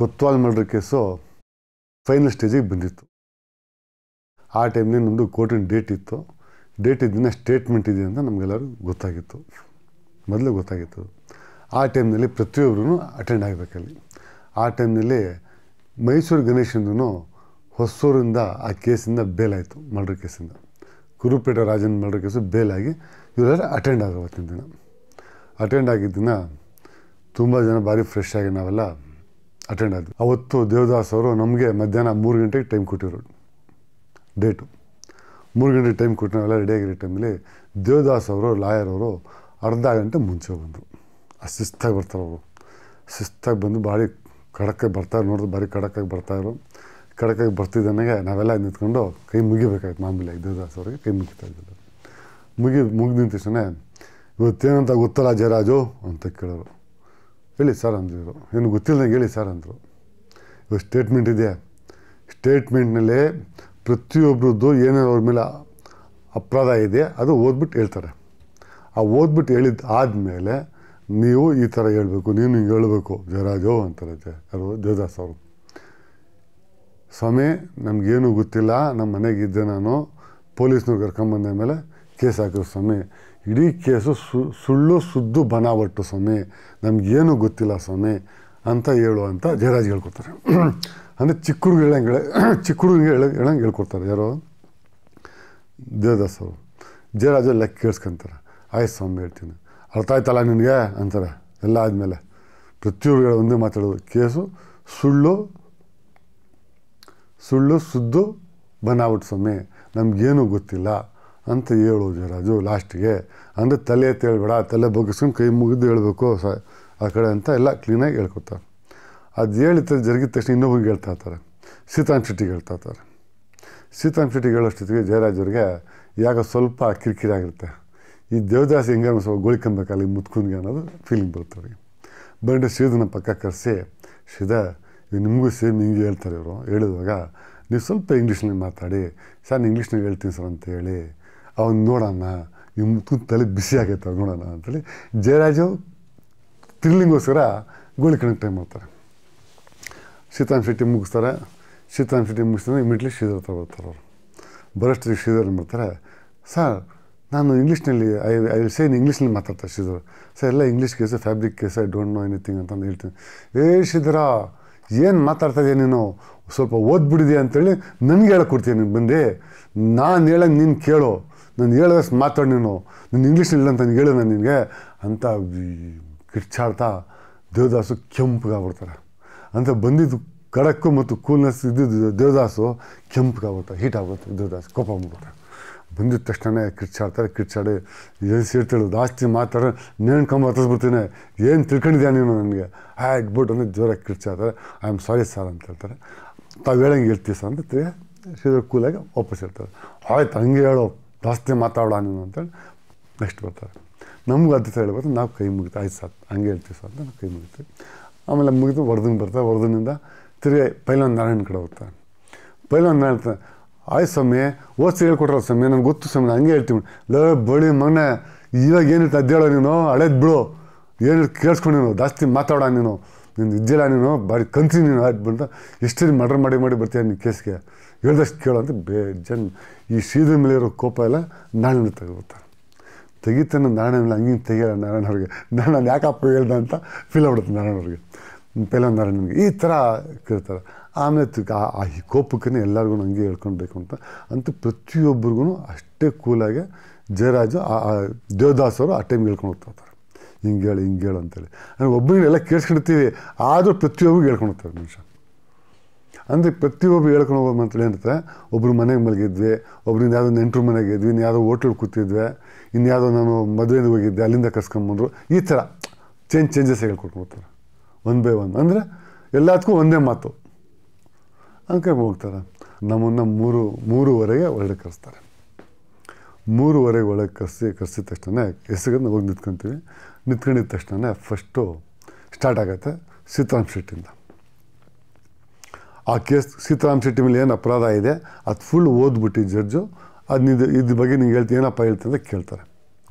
ಕೊತ್ವಾಲ್ murder case final ಸ್ಟೇಜಿಗೆ ಬಂದಿತ್ತು ಆ ಟೈಮ್ನೇ ನಮ್ಮದು ಕೋರ್ಟಿನ ಡೇಟ್ ಇತ್ತು ಡೇಟ್ ಇದ್ದಿನ ಸ್ಟೇಟ್ಮೆಂಟ್ ಇದೆ ಅಂತ ನಮಗೆಲ್ಲರೂ ಗೊತ್ತಾಗಿತ್ತು ಮೊದಲು ಗೊತ್ತಾಗಿತ್ತು ಆ ಟೈಮ್ನಲ್ಲಿ ಪ್ರತಿಯೊಬ್ಬರೂ ಅಟೆಂಡ್ ಆಗಬೇಕಲ್ಲಿ ಆ ಟೈಮ್ನಲ್ಲಿ ಮೈಸೂರು ಗಣೇಶಂದೂ ಹೊಸೂರಿಂದ ಆ ಕೇಸಿಂದ ಬೇಲಾಯಿತು ಮರ್ಡರ್ ಕೇಸಿಂದ ಗುರುಪೇಟ ರಾಜನ್ ಮರ್ಡರ್ ಕೇಸು ಬೇಲಾಗಿ ಇವರೆಲ್ಲ ಅಟೆಂಡ್ ಆಗೋವತ್ತಿನ ದಿನ ಅಟೆಂಡ್ ಆಗಿದ್ದ ದಿನ ತುಂಬ ಜನ ಭಾರಿ ಫ್ರೆಶ್ ಆಗಿ ನಾವೆಲ್ಲ ಅಟೆಂಡ್ ಆದ್ವಿ ಅವತ್ತು ದೇವದಾಸ್ ಅವರು ನಮಗೆ ಮಧ್ಯಾಹ್ನ ಮೂರು ಗಂಟೆಗೆ ಟೈಮ್ ಕೊಟ್ಟಿರೋರು ಡೇಟು ಮೂರು ಗಂಟೆಗೆ ಟೈಮ್ ಕೊಟ್ಟು ನಾವೆಲ್ಲ ರೆಡಿಯಾಗಿರೋ ಟೈಮಲ್ಲಿ ದೇವದಾಸ್ ಅವರು ಲಾಯರ್ ಅವರು ಅರ್ಧ ಗಂಟೆ ಮುಂಚೆ ಬಂದರು ಆ ಶಿಸ್ತಾಗಿ ಬರ್ತಾರೆ ಅವರು ಶಿಸ್ತಾಗಿ ಬಂದು ಭಾರಿ ಖಡಕ್ಕಾಗಿ ಬರ್ತಾರೆ ನೋಡಿದ್ರೆ ಭಾರಿ ಖಡಕ್ಕಾಗಿ ಬರ್ತಾಯಿದ್ರು ಖಡಕ್ಕಾಗಿ ಬರ್ತಿದ್ದಂಗೆ ನಾವೆಲ್ಲ ನಿಂತ್ಕೊಂಡು ಕೈ ಮುಗಿಬೇಕಾಯ್ತು ಮಾಮೂಲಿ ದೇವದಾಸ್ ಅವ್ರಿಗೆ ಕೈ ಮುಗಿತಾ ಇದ್ದಿಲ್ಲ ಮುಗಿ ಮುಗಿದ ತಕ್ಷಣ ಇವತ್ತೇನಂತ ಗೊತ್ತಲ್ಲ ಜಯರಾಜು ಅಂತ ಕೇಳೋರು ಹೇಳಿ ಸರ್ ಅಂದಿದ್ರು ಏನು ಗೊತ್ತಿಲ್ಲದಂಗೆ ಹೇಳಿ ಸರ್ ಅಂದರು ಇವಾಗ ಸ್ಟೇಟ್ಮೆಂಟ್ ಇದೆ ಸ್ಟೇಟ್ಮೆಂಟ್ನಲ್ಲಿ ಪ್ರತಿಯೊಬ್ಬರದ್ದು ಏನೇನು ಅವ್ರ ಮೇಲೆ ಅಪರಾಧ ಇದೆ ಅದು ಓದ್ಬಿಟ್ಟು ಹೇಳ್ತಾರೆ ಆ ಓದ್ಬಿಟ್ಟು ಹೇಳಿದ್ದು ಆದಮೇಲೆ ನೀವು ಈ ಥರ ಹೇಳಬೇಕು ನೀನು ಹಿಂಗೆ ಹೇಳಬೇಕು ಜಯರಾಜೋ ಅಂತಾರೆ ಯಾರು ದೇವದಾಸ್ ಅವರು ಸ್ವಾಮಿ ನಮಗೇನು ಗೊತ್ತಿಲ್ಲ ನಮ್ಮ ಮನೆಗಿದ್ದೆ ನಾನು ಪೊಲೀಸ್ನವ್ರು ಕರ್ಕೊಂಡ್ಬಂದ ಮೇಲೆ ಕೇಸ್ ಹಾಕಿದ್ರು ಸ್ವಾಮಿ ಇಡೀ ಕೇಸು ಸುಳ್ಳು ಸುದ್ದು ಬನಾವಟ್ಟು ಸ್ವಾಮಿ ನಮಗೇನು ಗೊತ್ತಿಲ್ಲ ಸ್ವಾಮಿ ಅಂತ ಹೇಳು ಅಂತ ಜಯರಾಜ್ ಹೇಳ್ಕೊಡ್ತಾರೆ ಅಂದರೆ ಚಿಕ್ಕ ಹುಡುಗ ಹೇಳಂಗೆ ಚಿಕ್ಕ ಹುಡುಗಿಗೆ ಹೇಳ ಹೇಳಂಗೆ ಹೇಳ್ಕೊಡ್ತಾರೆ ಯಾರೋ ದೇವದಾಸ್ ಅವರು ಜಯರಾಜ್ ಎಲ್ಲ ಕೇಳಿಸ್ಕೊಂತಾರೆ ಆಯ್ತು ಸ್ವಾಮಿ ಹೇಳ್ತೀನಿ ಅರ್ಥ ಆಯ್ತಲ್ಲ ನಿನಗೆ ಅಂತಾರೆ ಎಲ್ಲ ಆದಮೇಲೆ ಪ್ರತಿಯೊಬ್ಬರು ಒಂದೇ ಮಾತಾಡೋದು ಕೇಸು ಸುಳ್ಳು ಸುಳ್ಳು ಸುದ್ದು ಬನಾವಟ್ ಸ್ವಾಮಿ ನಮಗೇನು ಗೊತ್ತಿಲ್ಲ ಅಂತ ಹೇಳು ಜರಾಜು ಲಾಸ್ಟಿಗೆ ಅಂದರೆ ತಲೆ ತೇಳ್ಬೇಡ ತಲೆ ಬಗ್ಗಿಸ್ಕೊಂಡು ಕೈ ಮುಗಿದು ಹೇಳಬೇಕು ಸ ಆ ಕಡೆ ಅಂತ ಎಲ್ಲ ಕ್ಲೀನಾಗಿ ಹೇಳ್ಕೊತಾರೆ ಅದು ಹೇಳಿದ ಜರುಗಿದ ತಕ್ಷಣ ಇನ್ನೊಬ್ಬರು ಹೇಳ್ತಾ ಇರ್ತಾರೆ ಸೀತಾಂ ಶೆಟ್ಟಿಗೆ ಹೇಳ್ತಾ ಇರ್ತಾರೆ ಸೀತಾಂ ಶೆಟ್ಟಿಗೆ ಹೇಳೋಷ್ಟೊತ್ತಿಗೆ ಜಯರಾಜವ್ರಿಗೆ ಯಾಕೆ ಸ್ವಲ್ಪ ಕಿರಿಕಿರಿ ಆಗಿರುತ್ತೆ ಈ ದೇವದಾಸಿ ಹೆಂಗಾರು ಸ್ವಲ್ಪ ಗೋಳಿಕೊಬೇಕಲ್ಲ ಈ ಮುತ್ಕೊಂಡ್ಗೆ ಅನ್ನೋದು ಫೀಲಿಂಗ್ ಬರುತ್ತೆ ಅವ್ರಿಗೆ ಬಂದು ಶ್ರೀಧನ ಪಕ್ಕ ಕರೆಸಿ ಶ್ರೀಧಾ ಇವು ನಿಮಗೂ ಸೇಮ್ ಹಿಂಗೆ ಹೇಳ್ತಾರೆ ಇವರು ಹೇಳಿದಾಗ ನೀವು ಸ್ವಲ್ಪ ಇಂಗ್ಲೀಷ್ನಲ್ಲಿ ಮಾತಾಡಿ ಸರ್ ನಾನು ಇಂಗ್ಲೀಷ್ನಲ್ಲಿ ಹೇಳ್ತೀನಿ ಸರ್ ಅಂತ ಹೇಳಿ ಅವನು ನೋಡೋಣ ನಿಮ್ಮ ತಲೆ ಬಿಸಿ ಆಗೈತೆ ಅವ್ನು ನೋಡೋಣ ಅಂತೇಳಿ ಜಯರಾಜು ಥ್ರಿಲ್ಲಿಂಗೋಸ್ಕರ ಗೋಳಿ ಕಣಕ್ಕೆ ಟೈಮ್ ಮಾಡ್ತಾರೆ ಸೀತಾರಾಮ್ ಶೆಟ್ಟಿ ಮುಗಿಸ್ತಾರೆ ಸೀತಾರಾಮ್ ಶೆಟ್ಟಿ ಮುಗಿಸ್ತಾರೆ ಇಮಿಡಿಯೇಟ್ಲಿ ಶ್ರೀಧರ್ ಹತ್ರ ಅವರು ಬರಷ್ಟು ಶ್ರೀಧರ್ ಮಾಡ್ತಾರೆ ಸರ್ ನಾನು ಇಂಗ್ಲೀಷ್ನಲ್ಲಿ ಐ ಐ ವಿಲ್ ಸೇನ್ ಇಂಗ್ಲೀಷ್ನಲ್ಲಿ ಮಾತಾಡ್ತಾರೆ ಶ್ರೀಧರ್ ಸರ್ ಎಲ್ಲ English case fabric case I don't know anything ಅಂತಂದು ಹೇಳ್ತೀನಿ ಏ ಶ್ರೀಧರ ಏನು ಮಾತಾಡ್ತಾ ಇದೆಯಾ ನೀನು ಸ್ವಲ್ಪ ಓದ್ಬಿಡಿದೆಯಾ ಅಂತೇಳಿ ನನಗೆ ಹೇಳಕ್ಕೆ ಕೊಡ್ತೀನಿ ನಿಮ್ಗೆ ಬಂದು ನಾನು ಹೇಳಂಗೆ ನೀನು ಕೇಳು ನಾನು ಹೇಳಿದಷ್ಟು ಮಾತಾಡಿ ನೀನು ನಾನು ಇಂಗ್ಲೀಷ್ ಇಲ್ಲ ಅಂತ ನಾನು ನಾನು ನಿನಗೆ ಅಂತ ಕಿಚ್ಚಾಡ್ತಾ ದೇವದಾಸು ಕೆಂಪಗಾಗ್ಬಿಡ್ತಾರೆ ಅಂತ ಬಂದಿದ್ದು ಕಡಕ್ಕು ಮತ್ತು ಕೂಲ್ನೆಸ್ ಇದ್ದಿದ್ದು ದೇವದಾಸು ಕೆಂಪಗಾಗ್ಬಿಡ್ತಾರೆ ಹೀಟ್ ಆಗ್ಬಿಡ್ತಾರೆ ದೇವದಾಸು ಕೋಪ ಆಗ್ಬಿಡ್ತಾರೆ ಬಂದಿದ ತಕ್ಷಣ ಕಿಚ್ಚಾಡ್ತಾರೆ ಕಿಟ್ಚಾಡಿ ಏನು ಸೇರ್ತಿಳು ಜಾಸ್ತಿ ಮಾತಾಡೋ ನೇಣ್ಕೊಂಬ ಹತ್ತಿಸ್ಬಿಡ್ತೀನಿ ಏನು ತಿಳ್ಕೊಂಡಿದ್ಯಾ ನೀನು ನನಗೆ ಆ ಇಟ್ಬಿಟ್ಟು ಅಂದರೆ ಜೋರಾಗಿ ಕಿರ್ಚಾಡ್ತಾರೆ ಐ ಆಮ್ ಸಾರಿ ಸರ್ ಅಂತ ಹೇಳ್ತಾರೆ ತಾವು ಹೇಳಂಗೆ ಇರ್ತೀವಿ ಸರ್ ಅಂತ ತಿಳಿಯ ಕೂಲಾಗಿ ವಾಪಸ್ ಇರ್ತಾರೆ ಆಯ್ತು ಹಂಗೆ ಹೇಳೋ ಜಾಸ್ತಿ ಮಾತಾಡೋಣ ನೀನು ಅಂತೇಳಿ ನೆಕ್ಸ್ಟ್ ಬರ್ತಾರೆ ನಮ್ಗೆ ಅದು ಹೇಳ್ಬೋದು ನಾವು ಕೈ ಮುಗಿತು ಆಯ್ತು ಸರ್ ಹಂಗೆ ಹೇಳ್ತೀವಿ ಸಾತ್ ನಾವು ಕೈ ಮುಗಿತೀವಿ ಆಮೇಲೆ ಮುಗಿದು ವರ್ಧನ್ ಬರ್ತಾರೆ ವರ್ಧನಿಂದ ತಿರುಗಿ ಪೈಲೊಂದು ನಾರಾಯಣ ಕಡೆ ಹೋಗ್ತಾರೆ ಪೈಲೊಂದು ನಾರಾಯಣ ಆಯ್ತು ಸ್ವಾಮಿ ಓದ್ಸಿ ಹೇಳ್ಕೊಟ್ರ ಸ್ವಾಮಿ ನನಗೆ ಗೊತ್ತು ಸಮಯ ಹಂಗೆ ಹೇಳ್ತೀವಿ ಲೋ ಬಳಿ ಮೊನ್ನೆ ಇವಾಗ ಏನಿರ್ತದೆ ಅದು ಹೇಳೋ ನೀನು ಹಳೇದು ಬಿಡು ಏನು ಕೇಳಿಸ್ಕೊಂಡು ನೀನು ಜಾಸ್ತಿ ಮಾತಾಡೋಣ ನೀನು ನಿನ್ನ ಇದ್ದಿಲ್ಲ ನೀನು ಬಾರಿ ಕಂತಿ ನೀನು ಆಯ್ತು ಬಂದ ಎಷ್ಟು ಮರ್ಡರ್ ಮಾಡಿ ಮಾಡಿ ಬರ್ತೀಯ ನೀನು ಕೇಸ್ಗೆ ಹೇಳ್ದಷ್ಟು ಕೇಳಂತ ಬೇ ಜನ್ ಈ ಸೀದ ಮೇಲೆ ಇರೋ ಕೋಪ ಎಲ್ಲ ನಾಣ್ಯನ ತೆಗೆದ್ಬಿಡ್ತಾರೆ ತೆಗಿತಾನೆ ನಾಣ್ಯ ಮೇಲೆ ಹಂಗಿಂಗೆ ತೆಗಿಯಲ್ಲ ನಾರಾಯಣ ಅವ್ರಿಗೆ ನಾನು ಯಾಕಪ್ಪ ಹೇಳ್ದೆ ಅಂತ ಫೀಲ್ ಆಗ್ಬಿಡುತ್ತೆ ನಾರಾಯಣ ಅವ್ರಿಗೆ ಪೆಲ ನಾರಾಯಣನಿಗೆ ಈ ಥರ ಕೇಳ್ತಾರೆ ಆಮೇಲೆ ಆ ಈ ಕೋಪಕ್ಕೇ ಎಲ್ಲರಿಗೂ ಹಂಗೆ ಹೇಳ್ಕೊಳ್ಬೇಕು ಅಂತ ಅಂತೂ ಪ್ರತಿಯೊಬ್ಬರಿಗೂ ಅಷ್ಟೇ ಕೂಲಾಗಿ ಜಯರಾಜು ಆ ದೇವದಾಸ್ ಅವರು ಆ ಟೈಮ್ಗೆ ಹೇಳ್ಕೊಂಡು ಹೋಗ್ತಾ ಇರ್ತಾರೆ ಹಿಂಗೆ ಹೇಳು ಹಿಂಗೆ ಹೇಳು ಅಂತೇಳಿ ಅಂದರೆ ಒಬ್ಬರಿಗೆ ಎಲ್ಲ ಕೇಳಿಸ್ಕೊಂಡಿರ್ತೀವಿ ಆದರೂ ಪ್ರತಿಯೊಬ್ಬರಿಗೂ ಹೇಳ್ಕೊಂಡು ಹೋಗ್ತಾರೆ ಮನುಷ್ಯ ಅಂದರೆ ಪ್ರತಿಯೊಬ್ಬರು ಹೇಳ್ಕೊಂಡು ಹೋಗೋದು ಅಂತೇಳಿ ಏನಂತ ಒಬ್ಬರು ಮನೆಗೆ ಮಲಗಿದ್ವಿ ಒಬ್ರಿಂದ ಯಾವುದೋ ನೆಂಟರು ಮನೆಗೆ ಇದ್ವಿ ಇನ್ನು ಯಾವುದೋ ಹೋಟ್ಲಲ್ಲಿ ಕೂತಿದ್ವಿ ಇನ್ಯಾವುದೋ ನಾನು ಮದುವೆಗೆ ಹೋಗಿದ್ದೆ ಅಲ್ಲಿಂದ ಕರ್ಸ್ಕೊಂಬಂದರು ಈ ಥರ ಚೇಂಜ್ ಚೇಂಜಸ್ ಹೇಳ್ಕೊಟ್ಟು ಹೋಗ್ತಾರೆ ಒನ್ ಬೈ ಒನ್ ಅಂದರೆ ಎಲ್ಲದಕ್ಕೂ ಒಂದೇ ಮಾತು ಅಂಕ ಹೋಗ್ತಾರೆ ನಮ್ಮನ್ನು ಮೂರು ಮೂರುವರೆಗೆ ಒಳಗೆ ಕರೆಸ್ತಾರೆ ಮೂರುವರೆಗೆ ಒಳಗೆ ಕರೆಸಿ ಕರೆಸಿದ ತಕ್ಷಣ ಹೆಸರನ್ನು ಹೋಗಿ ನಿಂತ್ಕೊತೀವಿ ನಿಂತ್ಕೊಂಡಿದ್ದ ತಕ್ಷಣ ಫಸ್ಟು ಸ್ಟಾರ್ಟ್ ಆಗುತ್ತೆ ಸೀತಾರಾಮ್ ಶೆಟ್ಟಿಂದ ಆ ಕೇಸ್ ಸೀತಾರಾಮ್ ಶೆಟ್ಟಿ ಮೇಲೆ ಏನು ಅಪರಾಧ ಇದೆ ಅದು ಫುಲ್ ಓದ್ಬಿಟ್ಟು ಜಡ್ಜು ಅದು ನಿದು ಇದ್ರ ಬಗ್ಗೆ ನೀವು ಹೇಳ್ತೀವಿ ಏನಪ್ಪ ಹೇಳ್ತೀಯ ಅಂತ ಕೇಳ್ತಾರೆ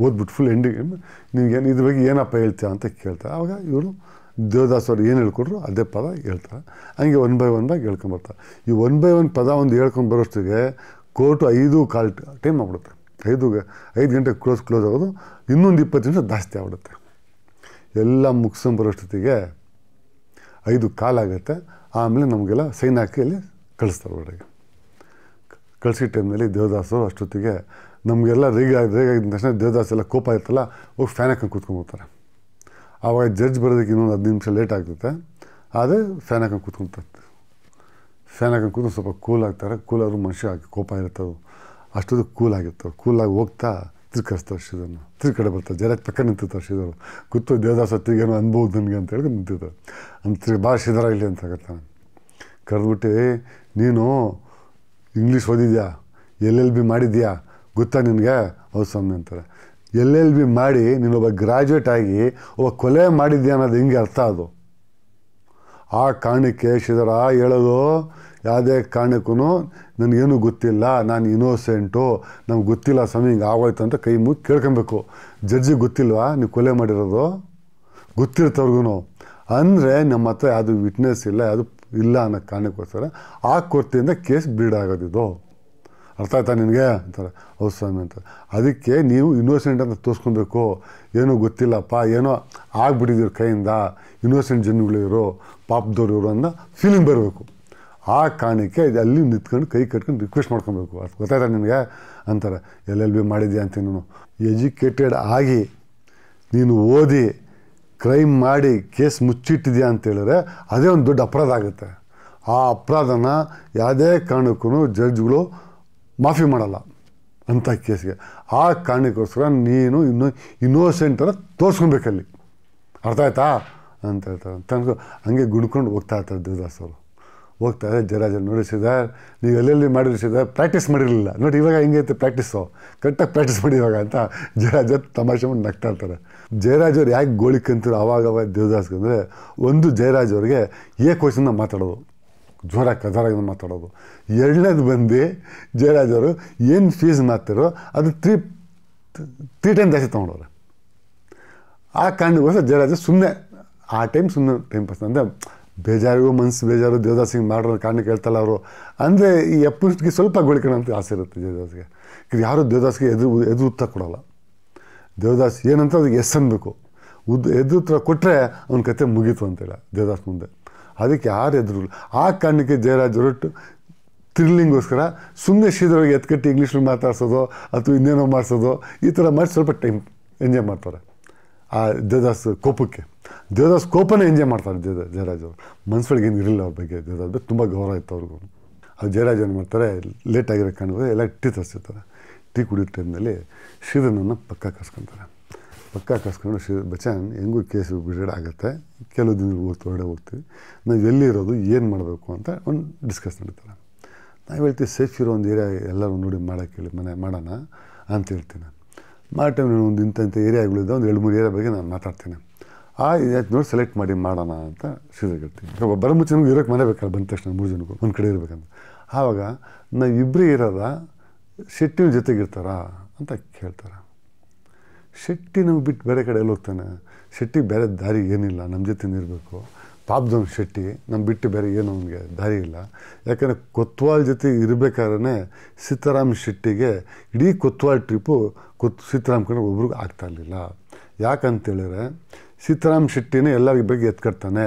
ಓದ್ಬಿಟ್ಟು ಫುಲ್ ಎಂಡಿಂಗ್ ನೀವು ಏನು ಇದ್ರ ಬಗ್ಗೆ ಏನಪ್ಪ ಹೇಳ್ತೀಯ ಅಂತ ಕೇಳ್ತಾರೆ ಆವಾಗ ಇವರು ದೇವದಾಸ್ ಅವ್ರು ಏನು ಹೇಳ್ಕೊಟ್ರು ಅದೇ ಪದ ಹೇಳ್ತಾರೆ ಹಂಗೆ ಒನ್ ಬೈ ಒನ್ ಬಾಗಿ ಹೇಳ್ಕೊಂಬರ್ತಾರೆ ಈ ಒನ್ ಬೈ ಒನ್ ಪದ ಒಂದು ಹೇಳ್ಕೊಂಡು ಬರೋಷ್ಟಿಗೆ ಕೋರ್ಟು ಐದು ಕಾಲ್ ಟೈಮ್ ಆಗ್ಬಿಡುತ್ತೆ ಐದು ಐದು ಗಂಟೆ ಕ್ಲೋಸ್ ಕ್ಲೋಸ್ ಆಗೋದು ಇನ್ನೊಂದು ಇಪ್ಪತ್ತು ನಿಮಿಷ ಜಾಸ್ತಿ ಆಗ್ಬಿಡುತ್ತೆ ಎಲ್ಲ ಬರೋಷ್ಟೊತ್ತಿಗೆ ಐದು ಕಾಲಾಗುತ್ತೆ ಆಮೇಲೆ ನಮಗೆಲ್ಲ ಸೈನ್ ಹಾಕಿ ಅಲ್ಲಿ ಕಳಿಸ್ತಾರೆ ಒಳಗೆ ಕಳಿಸಿ ಟೈಮ್ನಲ್ಲಿ ದೇವದಾಸರು ಅಷ್ಟೊತ್ತಿಗೆ ನಮಗೆಲ್ಲ ರೇಗ ರೇಗ ತಕ್ಷಣ ದೇವದಾಸ ಎಲ್ಲ ಕೋಪ ಇರ್ತಲ್ಲ ಹೋಗಿ ಫ್ಯಾನ್ ಹಾಕೊಂಡು ಹೋಗ್ತಾರೆ ಆವಾಗ ಜಡ್ಜ್ ಬರೋದಕ್ಕೆ ಇನ್ನೊಂದು ಹದಿನೈದು ನಿಮಿಷ ಲೇಟ್ ಆಗ್ತೈತೆ ಆದರೆ ಫ್ಯಾನ್ ಹಾಕೊಂಡು ಕೂತ್ಕೊಂತಾರೆ ಫ್ಯಾನ್ ಹಾಕೊಂಡು ಕೂತ್ಕೊಂಡು ಸ್ವಲ್ಪ ಕೂಲ್ ಆಗ್ತಾರೆ ಕೂಲಾದ್ರು ಮನುಷ್ಯ ಕೋಪ ಇರ್ತವೆ ಅಷ್ಟೊಂದು ಕೂಲ್ ಆಗಿರ್ತವೆ ಕೂಲಾಗಿ ಹೋಗ್ತಾ ತಿರ್ಕರಿಸ್ತಾರೆ ತೋರಿಸಿದನು ತಿರ್ಕಡೆ ಬರ್ತಾರೆ ಜರ ಪಕ್ಕ ನಿಂತು ತೋರಿಸಿದರು ಗೊತ್ತು ದೇವದಾಸ ಏನೋ ಅನ್ಬೋದು ನನಗೆ ಅಂತ ಹೇಳಿ ನಿಂತಿದ್ದರು ಅಂತ ತಿರ್ಗಿ ಭಾಳ ಶಿದರ ಇಲ್ಲಿ ಅಂತ ಕರ್ತಾನೆ ಕರೆದ್ಬಿಟ್ಟು ನೀನು ಇಂಗ್ಲೀಷ್ ಓದಿದ್ಯಾ ಎಲ್ ಎಲ್ ಬಿ ಮಾಡಿದ್ಯಾ ಗೊತ್ತಾ ನಿನಗೆ ಹೌದು ಸ್ವಾಮಿ ಅಂತಾರೆ ಎಲ್ ಎಲ್ ಬಿ ಮಾಡಿ ಒಬ್ಬ ಗ್ರ್ಯಾಜುಯೇಟ್ ಆಗಿ ಒಬ್ಬ ಕೊಲೆ ಮಾಡಿದ್ಯಾ ಅನ್ನೋದು ಹಿಂಗೆ ಅರ್ಥ ಅದು ಆ ಕಾರಣಕ್ಕೆ ಶಿದರ ಹೇಳೋದು ಯಾವುದೇ ಕಾರಣಕ್ಕೂ ನನಗೇನು ಗೊತ್ತಿಲ್ಲ ನಾನು ಇನ್ನೋಸೆಂಟು ನಮ್ಗೆ ಗೊತ್ತಿಲ್ಲ ಸ್ವಾಮಿ ಹಿಂಗೆ ಆಗೋಯ್ತು ಅಂತ ಕೈ ಮುಗಿ ಕೇಳ್ಕೊಬೇಕು ಜಡ್ಜಿಗೆ ಗೊತ್ತಿಲ್ವಾ ನೀವು ಕೊಲೆ ಮಾಡಿರೋದು ಗೊತ್ತಿರ್ತವ್ರಿಗೂ ಅಂದರೆ ನಮ್ಮ ಹತ್ರ ಯಾವುದು ವಿಟ್ನೆಸ್ ಇಲ್ಲ ಯಾವುದು ಇಲ್ಲ ಅನ್ನೋ ಕಾರಣಕ್ಕೋಸ್ಕರ ಆ ಕೊರತೆಯಿಂದ ಕೇಸ್ ಬ್ರೀಡ್ ಆಗೋದಿದು ಅರ್ಥ ಆಯ್ತಾ ನಿನಗೆ ಅಂತಾರೆ ಹೌದು ಸ್ವಾಮಿ ಅಂತ ಅದಕ್ಕೆ ನೀವು ಇನ್ನೋಸೆಂಟ್ ಅಂತ ತೋರಿಸ್ಕೊಬೇಕು ಏನೂ ಗೊತ್ತಿಲ್ಲಪ್ಪ ಏನೋ ಆಗಿಬಿಟ್ಟಿದ್ದೀರ ಕೈಯಿಂದ ಇನ್ನೋಸೆಂಟ್ ಜನಗಳಿರೋ ಪಾಪದವ್ರು ಇವರು ಅನ್ನೋ ಫೀಲಿಂಗ್ ಬರಬೇಕು ಆ ಕಾರಣಕ್ಕೆ ಇದು ಅಲ್ಲಿ ನಿಂತ್ಕೊಂಡು ಕೈ ಕಟ್ಕೊಂಡು ರಿಕ್ವೆಸ್ಟ್ ಮಾಡ್ಕೊಬೇಕು ಅದು ಗೊತ್ತಾಯ್ತಾ ನಿನಗೆ ಅಂತಾರೆ ಎಲ್ ಬಿ ಮಾಡಿದ್ಯಾ ಅಂತ ನೀನು ಎಜುಕೇಟೆಡ್ ಆಗಿ ನೀನು ಓದಿ ಕ್ರೈಮ್ ಮಾಡಿ ಕೇಸ್ ಮುಚ್ಚಿಟ್ಟಿದ್ಯಾ ಅಂತೇಳಿದ್ರೆ ಅದೇ ಒಂದು ದೊಡ್ಡ ಅಪರಾಧ ಆಗುತ್ತೆ ಆ ಅಪರಾಧನ ಯಾವುದೇ ಕಾರಣಕ್ಕೂ ಜಡ್ಜ್ಗಳು ಮಾಫಿ ಮಾಡಲ್ಲ ಅಂಥ ಕೇಸ್ಗೆ ಆ ಕಾರಣಕ್ಕೋಸ್ಕರ ನೀನು ಇನ್ನೂ ಇನ್ನೋಸೆಂಟ್ ಅಂತ ತೋರಿಸ್ಕೊಬೇಕಲ್ಲಿ ಅರ್ಥ ಆಯ್ತಾ ಅಂತ ಹೇಳ್ತಾರೆ ತನಕ ಹಂಗೆ ಗುಣ್ಕೊಂಡು ಹೋಗ್ತಾ ಇರ್ತಾರೆ ದೇವದಾಸವರು ಹೋಗ್ತಾರೆ ಜಯರಾಜ ನೋಡಿಸಿದ ನೀವು ಎಲ್ಲೆಲ್ಲಿ ಮಾಡಿರಿಸಿದ ಪ್ರಾಕ್ಟೀಸ್ ಮಾಡಿರಲಿಲ್ಲ ನೋಡಿ ಇವಾಗ ಹೆಂಗೈತೆ ಪ್ರಾಕ್ಟೀಸು ಕರೆಕ್ಟಾಗಿ ಪ್ರಾಕ್ಟೀಸ್ ಮಾಡಿ ಇವಾಗ ಅಂತ ಜಯರಾಜ ತಮಾಷೆ ಮುಂದೆ ನಗ್ತಾ ಇರ್ತಾರೆ ಜಯರಾಜ್ ಅವ್ರು ಯಾಕೆ ಗೋಳಿ ಆವಾಗ ಅವಾಗ ದೇವದಾಸ್ಗಂದರೆ ಒಂದು ಜಯರಾಜ್ ಅವ್ರಿಗೆ ಏ ಕೋಶನ ಮಾತಾಡೋದು ಜ್ವರ ಕದಾರಾಗಿ ಮಾತಾಡೋದು ಎರಡನೇದು ಬಂದು ಜಯರಾಜ್ ಅವರು ಏನು ಫೀಸ್ ಮಾಡ್ತಾರೋ ಅದು ತ್ರೀ ತ್ರೀ ಟೈಮ್ ಜಾಸ್ತಿ ತೊಗೊಂಡವ್ರೆ ಆ ಕಾರಣಕ್ಕೋಸ್ಕರ ಜಯರಾಜ್ ಸುಮ್ಮನೆ ಆ ಟೈಮ್ ಸುಮ್ಮನೆ ಟೈಮ್ ಪಾಸ್ ಅಂದರೆ ಬೇಜಾರಿಗೂ ಮನಸ್ಸು ಬೇಜಾರು ದೇವದಾಸ್ ಹಿಂಗೆ ಮಾಡೋಣ ಕಾರಣ ಕೇಳ್ತಲ್ಲ ಅವರು ಅಂದರೆ ಈ ಅಪ್ಪನಿಗೆ ಸ್ವಲ್ಪ ಗೋಳಿಕೋಣ ಅಂತ ಆಸೆ ಇರುತ್ತೆ ದೇವದಾಸ್ಗೆ ಇದು ಯಾರು ದೇವದಾಸ್ಗೆ ಎದುರು ಎದುರು ಉತ್ತರ ಕೊಡೋಲ್ಲ ದೇವದಾಸ್ ಏನಂತ ಅದಕ್ಕೆ ಎಸ್ ಅನ್ಬೇಕು ಉದ್ ಎದುರು ಉತ್ತರ ಕೊಟ್ಟರೆ ಅವನ ಕತೆ ಮುಗೀತು ಅಂತೇಳಿ ದೇವದಾಸ್ ಮುಂದೆ ಅದಕ್ಕೆ ಯಾರು ಎದುರು ಆ ಕಾರಣಕ್ಕೆ ಜಯರಾಜ್ ಹೊರಟು ಥ್ರಿಲ್ಲಿಂಗೋಸ್ಕರ ಸುಮ್ಮನೆ ಶೀದವಾಗಿ ಎತ್ಕಟ್ಟಿ ಇಂಗ್ಲೀಷಲ್ಲಿ ಮಾತಾಡ್ಸೋದು ಅಥವಾ ಇನ್ನೇನೋ ಮಾಡಿಸೋದು ಈ ಥರ ಮಾಡಿ ಸ್ವಲ್ಪ ಟೈಮ್ ಎಂಜಾಯ್ ಮಾಡ್ತಾರೆ ಆ ದೇವದಾಸ್ ಕೋಪಕ್ಕೆ ದೇವದಾಸ್ ಕೋಪನ ಎಂಜಾಯ್ ಮಾಡ್ತಾರೆ ದೇವ ಜಯರಾಜ್ ಅವರು ಮನ್ಸುಗಳಿಗೆ ಏನು ಇರಲಿಲ್ಲ ಅವ್ರ ಬಗ್ಗೆ ದೇವದಾಸ್ ಬಗ್ಗೆ ತುಂಬ ಗೌರವ ಇತ್ತು ಅವ್ರಿಗೂ ಅದು ಜಯರಾಜ್ ಏನು ಮಾಡ್ತಾರೆ ಲೇಟ್ ಆಗಿರೋ ಎಲ್ಲ ಟೀ ತರಿಸಿರ್ತಾರೆ ಟೀ ಕುಡಿಯೋ ಟೈಮ್ನಲ್ಲಿ ಶ್ರೀಧರನನ್ನು ಪಕ್ಕ ಕರ್ಸ್ಕೊತಾರೆ ಪಕ್ಕ ಕರ್ಸ್ಕೊಂಡು ಶ್ರೀ ಬಚ್ಚನ್ ಹೆಂಗೂ ಕೇಸು ಬಿಡುಗಡೆ ಆಗುತ್ತೆ ಕೆಲವು ದಿನಗಳು ಹೋಗ್ತೀವಿ ಹೊರಗಡೆ ಹೋಗ್ತೀವಿ ನಾವು ಎಲ್ಲಿರೋದು ಏನು ಮಾಡಬೇಕು ಅಂತ ಒಂದು ಡಿಸ್ಕಸ್ ನಡೀತಾರೆ ನಾವು ಹೇಳ್ತೀವಿ ಸೇಫ್ ಇರೋ ಒಂದು ಏರಿಯಾ ಎಲ್ಲರೂ ನೋಡಿ ಮಾಡೋಕ್ಕೆ ಹೇಳಿ ಮನೆ ಮಾಡೋಣ ಅಂತ ಹೇಳ್ತೀನಿ ಮಾಡೋ ಟೈಮ್ ಒಂದು ಇಂಥ ಇಂಥ ಏರಿಯಾಗಳಿದ್ದ ಒಂದು ಎರಡು ಮೂರು ಏರಿಯಾ ಬಗ್ಗೆ ನಾನು ಮಾತಾಡ್ತೀನಿ ಆ ನೋಡಿ ಸೆಲೆಕ್ಟ್ ಮಾಡಿ ಮಾಡೋಣ ಅಂತ ಶ್ರೀಧರ್ಗಟ್ಟಿ ಬರೋ ಮುಂಚೆ ಇರೋಕ್ಕೆ ಮನೆ ಬೇಕಲ್ಲ ಬಂದ ತಕ್ಷಣ ಮೂರು ಜನಕ್ಕೂ ಒಂದು ಕಡೆ ಇರಬೇಕಂತ ಆವಾಗ ನಾವು ಇಬ್ಬರೇ ಇರೋದ ಶೆಟ್ಟಿನ ಜೊತೆಗಿರ್ತಾರ ಅಂತ ಕೇಳ್ತಾರೆ ಶೆಟ್ಟಿ ನಮ್ಗೆ ಬಿಟ್ಟು ಬೇರೆ ಕಡೆ ಎಲ್ಲಿ ಹೋಗ್ತಾನೆ ಶೆಟ್ಟಿ ಬೇರೆ ದಾರಿ ಏನಿಲ್ಲ ನಮ್ಮ ಜೊತೆ ಇರಬೇಕು ಪಾಪದವನ ಶೆಟ್ಟಿ ನಮ್ಮ ಬಿಟ್ಟು ಬೇರೆ ಏನು ಅವನಿಗೆ ದಾರಿ ಇಲ್ಲ ಯಾಕಂದರೆ ಕೊತ್ವಾಲ್ ಜೊತೆ ಇರಬೇಕಾದ್ರೆ ಸೀತಾರಾಮ್ ಶೆಟ್ಟಿಗೆ ಇಡೀ ಕೊತ್ವಾಲ್ ಟ್ರಿಪ್ಪು ಕೊತ್ ಸೀತಾರಾಮ್ ಕಡೆ ಒಬ್ರಿಗೂ ಆಗ್ತಾ ಇರಲಿಲ್ಲ ಯಾಕಂತೇಳಿದ್ರೆ ಸೀತಾರಾಮ್ ಶೆಟ್ಟಿನೇ ಎಲ್ಲರಿಗೆ ಬೇಗ ಎತ್ಕಡ್ತಾನೆ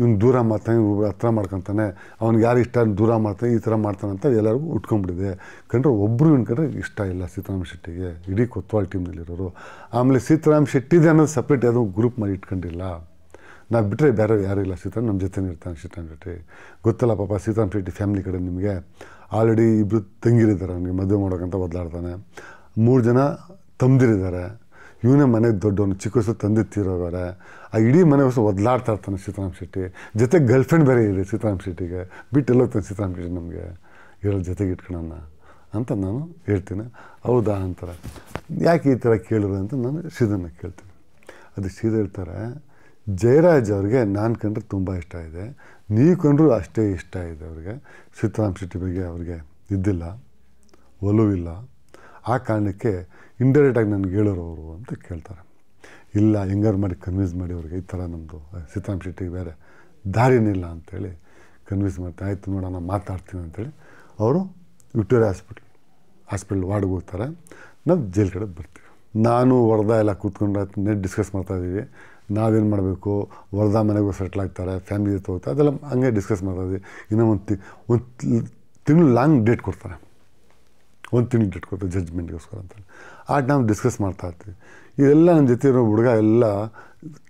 ಇವ್ನು ದೂರ ಮಾಡ್ತಾನೆ ಇವ್ರ ಹತ್ರ ಮಾಡ್ಕೊತಾನೆ ಅವ್ನಿಗೆ ಯಾರು ಇಷ್ಟ ದೂರ ಮಾಡ್ತಾನೆ ಈ ಥರ ಮಾಡ್ತಾನೆ ಅಂತ ಎಲ್ಲರಿಗೂ ಉಟ್ಕೊಂಡ್ಬಿಟ್ಟಿದೆ ಕಂಡ್ರೆ ಒಬ್ಬರು ಇವ್ನ ಕಂಡ್ರೆ ಇಷ್ಟ ಇಲ್ಲ ಸೀತಾರಾಮ್ ಶೆಟ್ಟಿಗೆ ಇಡೀ ಕೊತ್ವಾಲ್ ಟೀಮ್ನಲ್ಲಿರೋರು ಆಮೇಲೆ ಸೀತಾರಾಮ್ ಶೆಟ್ಟಿದೆ ಅನ್ನೋದು ಸಪ್ರೇಟ್ ಯಾವುದೋ ಗ್ರೂಪ್ ಮಾಡಿ ಇಟ್ಕೊಂಡಿಲ್ಲ ನಾವು ಬಿಟ್ಟರೆ ಬೇರೆ ಯಾರೂ ಇಲ್ಲ ಸೀತಾರಾಮ್ ನಮ್ಮ ಜೊತೆ ಇರ್ತಾನೆ ಸೀತಾರಾಮ್ ಶೆಟ್ಟಿ ಗೊತ್ತಲ್ಲ ಪಾಪ ಸೀತಾರಾಮ್ ಶೆಟ್ಟಿ ಫ್ಯಾಮಿಲಿ ಕಡೆ ನಿಮಗೆ ಆಲ್ರೆಡಿ ಇಬ್ಬರು ತಂಗಿರಿದ್ದಾರೆ ಅವನಿಗೆ ಮದುವೆ ಮಾಡೋಕ್ಕಂತ ಒದ್ದಾಡ್ತಾನೆ ಮೂರು ಜನ ತಂದಿರಿದ್ದಾರೆ ಇವನೇ ಮನೆ ದೊಡ್ಡವನು ಚಿಕ್ಕ ಹೊಸ ಆ ಇಡೀ ಮನೆ ಹೊಸ ಒದ್ಲಾಡ್ತಾ ಇರ್ತಾನೆ ಸೀತಾರಾಮ್ ಶೆಟ್ಟಿ ಜೊತೆಗೆ ಗರ್ಲ್ಫ್ರೆಂಡ್ ಬೇರೆ ಇದೆ ಸೀತಾರಾಮ್ ಶೆಟ್ಟಿಗೆ ಬಿಟ್ಟು ಎಲ್ಲೋಗ್ತಾನೆ ಸೀತಾರಾಮ್ ಶೆಟ್ಟಿ ನಮಗೆ ಇರೋ ಜೊತೆಗೆ ಇಟ್ಕೊಳೋಣ ಅಂತ ನಾನು ಹೇಳ್ತೀನಿ ಹೌದಾ ಅಂತಾರೆ ಯಾಕೆ ಈ ಥರ ಕೇಳಿದ್ರು ಅಂತ ನಾನು ಸೀದನ್ನ ಕೇಳ್ತೀನಿ ಅದು ಸೀದ ಹೇಳ್ತಾರೆ ಜಯರಾಜ್ ಅವ್ರಿಗೆ ನಾನು ಕಂಡ್ರೆ ತುಂಬ ಇಷ್ಟ ಇದೆ ನೀವು ಕಂಡ್ರೂ ಅಷ್ಟೇ ಇಷ್ಟ ಇದೆ ಅವ್ರಿಗೆ ಸೀತಾರಾಮ್ ಶೆಟ್ಟಿ ಬಗ್ಗೆ ಅವ್ರಿಗೆ ಇದ್ದಿಲ್ಲ ಒಲುವಿಲ್ಲ ಆ ಕಾರಣಕ್ಕೆ ಇಂಡೈರೆಕ್ಟಾಗಿ ನನಗೆ ಹೇಳೋರು ಅವರು ಅಂತ ಕೇಳ್ತಾರೆ ಇಲ್ಲ ಹೆಂಗಾರು ಮಾಡಿ ಕನ್ವಿನ್ಸ್ ಮಾಡಿ ಅವ್ರಿಗೆ ಈ ಥರ ನಮ್ಮದು ಸೀತಾರಾಮ್ ಶೆಟ್ಟಿಗೆ ಬೇರೆ ದಾರಿನಿಲ್ಲ ಅಂತೇಳಿ ಕನ್ವಿನ್ಸ್ ಮಾಡ್ತೀನಿ ಆಯಿತು ನೋಡೋಣ ಮಾತಾಡ್ತೀನಿ ಅಂತೇಳಿ ಅವರು ವಿಕ್ಟೋರಿಯಾ ಹಾಸ್ಪಿಟ್ಲ್ ಹಾಸ್ಪಿಟ್ಲ್ ವಾರ್ಡ್ಗೆ ಹೋಗ್ತಾರೆ ನಾವು ಜೈಲ್ ಕಡೆ ಬರ್ತೀವಿ ನಾನು ವರ್ಧಾ ಎಲ್ಲ ಕೂತ್ಕೊಂಡು ನೆಟ್ ಡಿಸ್ಕಸ್ ಮಾಡ್ತಾಯಿದ್ದೀವಿ ನಾವೇನು ಮಾಡಬೇಕು ವರದಾ ಮನೆಗೂ ಸೆಟ್ಲ್ ಆಗ್ತಾರೆ ಫ್ಯಾಮಿಲಿ ಜೊತೆ ಹೋಗ್ತಾರೆ ಅದೆಲ್ಲ ಹಂಗೆ ಡಿಸ್ಕಸ್ ಮಾಡ್ತಾಯಿದ್ವಿ ಇನ್ನೂ ಒಂದು ತಿ ಒಂದು ತಿಂಗಳು ಲಾಂಗ್ ಡೇಟ್ ಕೊಡ್ತಾರೆ ಒಂದು ತಿಂಗಳು ಡೇಟ್ ಕೊಡ್ತಾರೆ ಜಜ್ಮೆಂಟ್ಗೋಸ್ಕರ ಅಂತೇಳಿ ಆಟ ನಾವು ಡಿಸ್ಕಸ್ ಮಾಡ್ತಾ ಇರ್ತೀವಿ ಇದೆಲ್ಲ ನನ್ನ ಜೊತೆ ಇರೋ ಹುಡುಗ ಎಲ್ಲ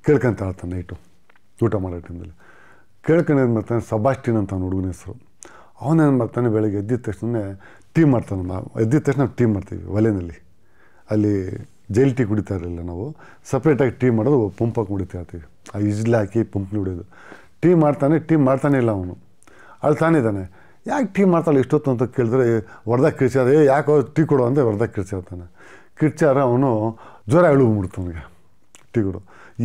ಕೇಳ್ಕೊಂತ ಇರ್ತಾನೆ ನೈಟು ಊಟ ಮಾಡೋ ಟೈಮಲ್ಲಿ ಕೇಳ್ಕೊಂಡು ಏನು ಮಾಡ್ತಾನೆ ಸಬಾಸ್ಟಿನ್ ಅಂತ ಅವ್ನ ಹುಡುಗನ ಹೆಸರು ಅವನೇನು ಮಾಡ್ತಾನೆ ಬೆಳಗ್ಗೆ ಎದ್ದಿದ ತಕ್ಷಣ ಟೀ ಮಾಡ್ತಾನೆ ಎದ್ದಿದ ತಕ್ಷಣ ಟೀ ಮಾಡ್ತೀವಿ ಒಲೆಯಲ್ಲಿ ಅಲ್ಲಿ ಜೈಲ್ ಟೀ ಕುಡಿತಾ ಇರಲಿಲ್ಲ ನಾವು ಸಪ್ರೇಟಾಗಿ ಟೀ ಮಾಡೋದು ಪಂಪಾಗಿ ಕುಡಿತಾ ಇರ್ತೀವಿ ಆ ಇಜ್ಲ ಹಾಕಿ ಪಂಪ್ ಕುಡಿಯೋದು ಟೀ ಮಾಡ್ತಾನೆ ಟೀ ಮಾಡ್ತಾನೆ ಇಲ್ಲ ಅವನು ಇದ್ದಾನೆ ಯಾಕೆ ಟೀ ಮಾಡ್ತಾಳೆ ಇಷ್ಟೊತ್ತು ಅಂತ ಕೇಳಿದ್ರೆ ಹೊಡೆದಾಗ ಕಿರ್ಸಿ ಏ ಯಾಕೋ ಟೀ ಕೊಡು ಅಂದರೆ ಹೊಡೆದಾಗ ಕಿರ್ಚಾಡ್ತಾನೆ ಕಿರ್ಚಾರ ಅವನು ಜ್ವರ ನನಗೆ ಗುಡು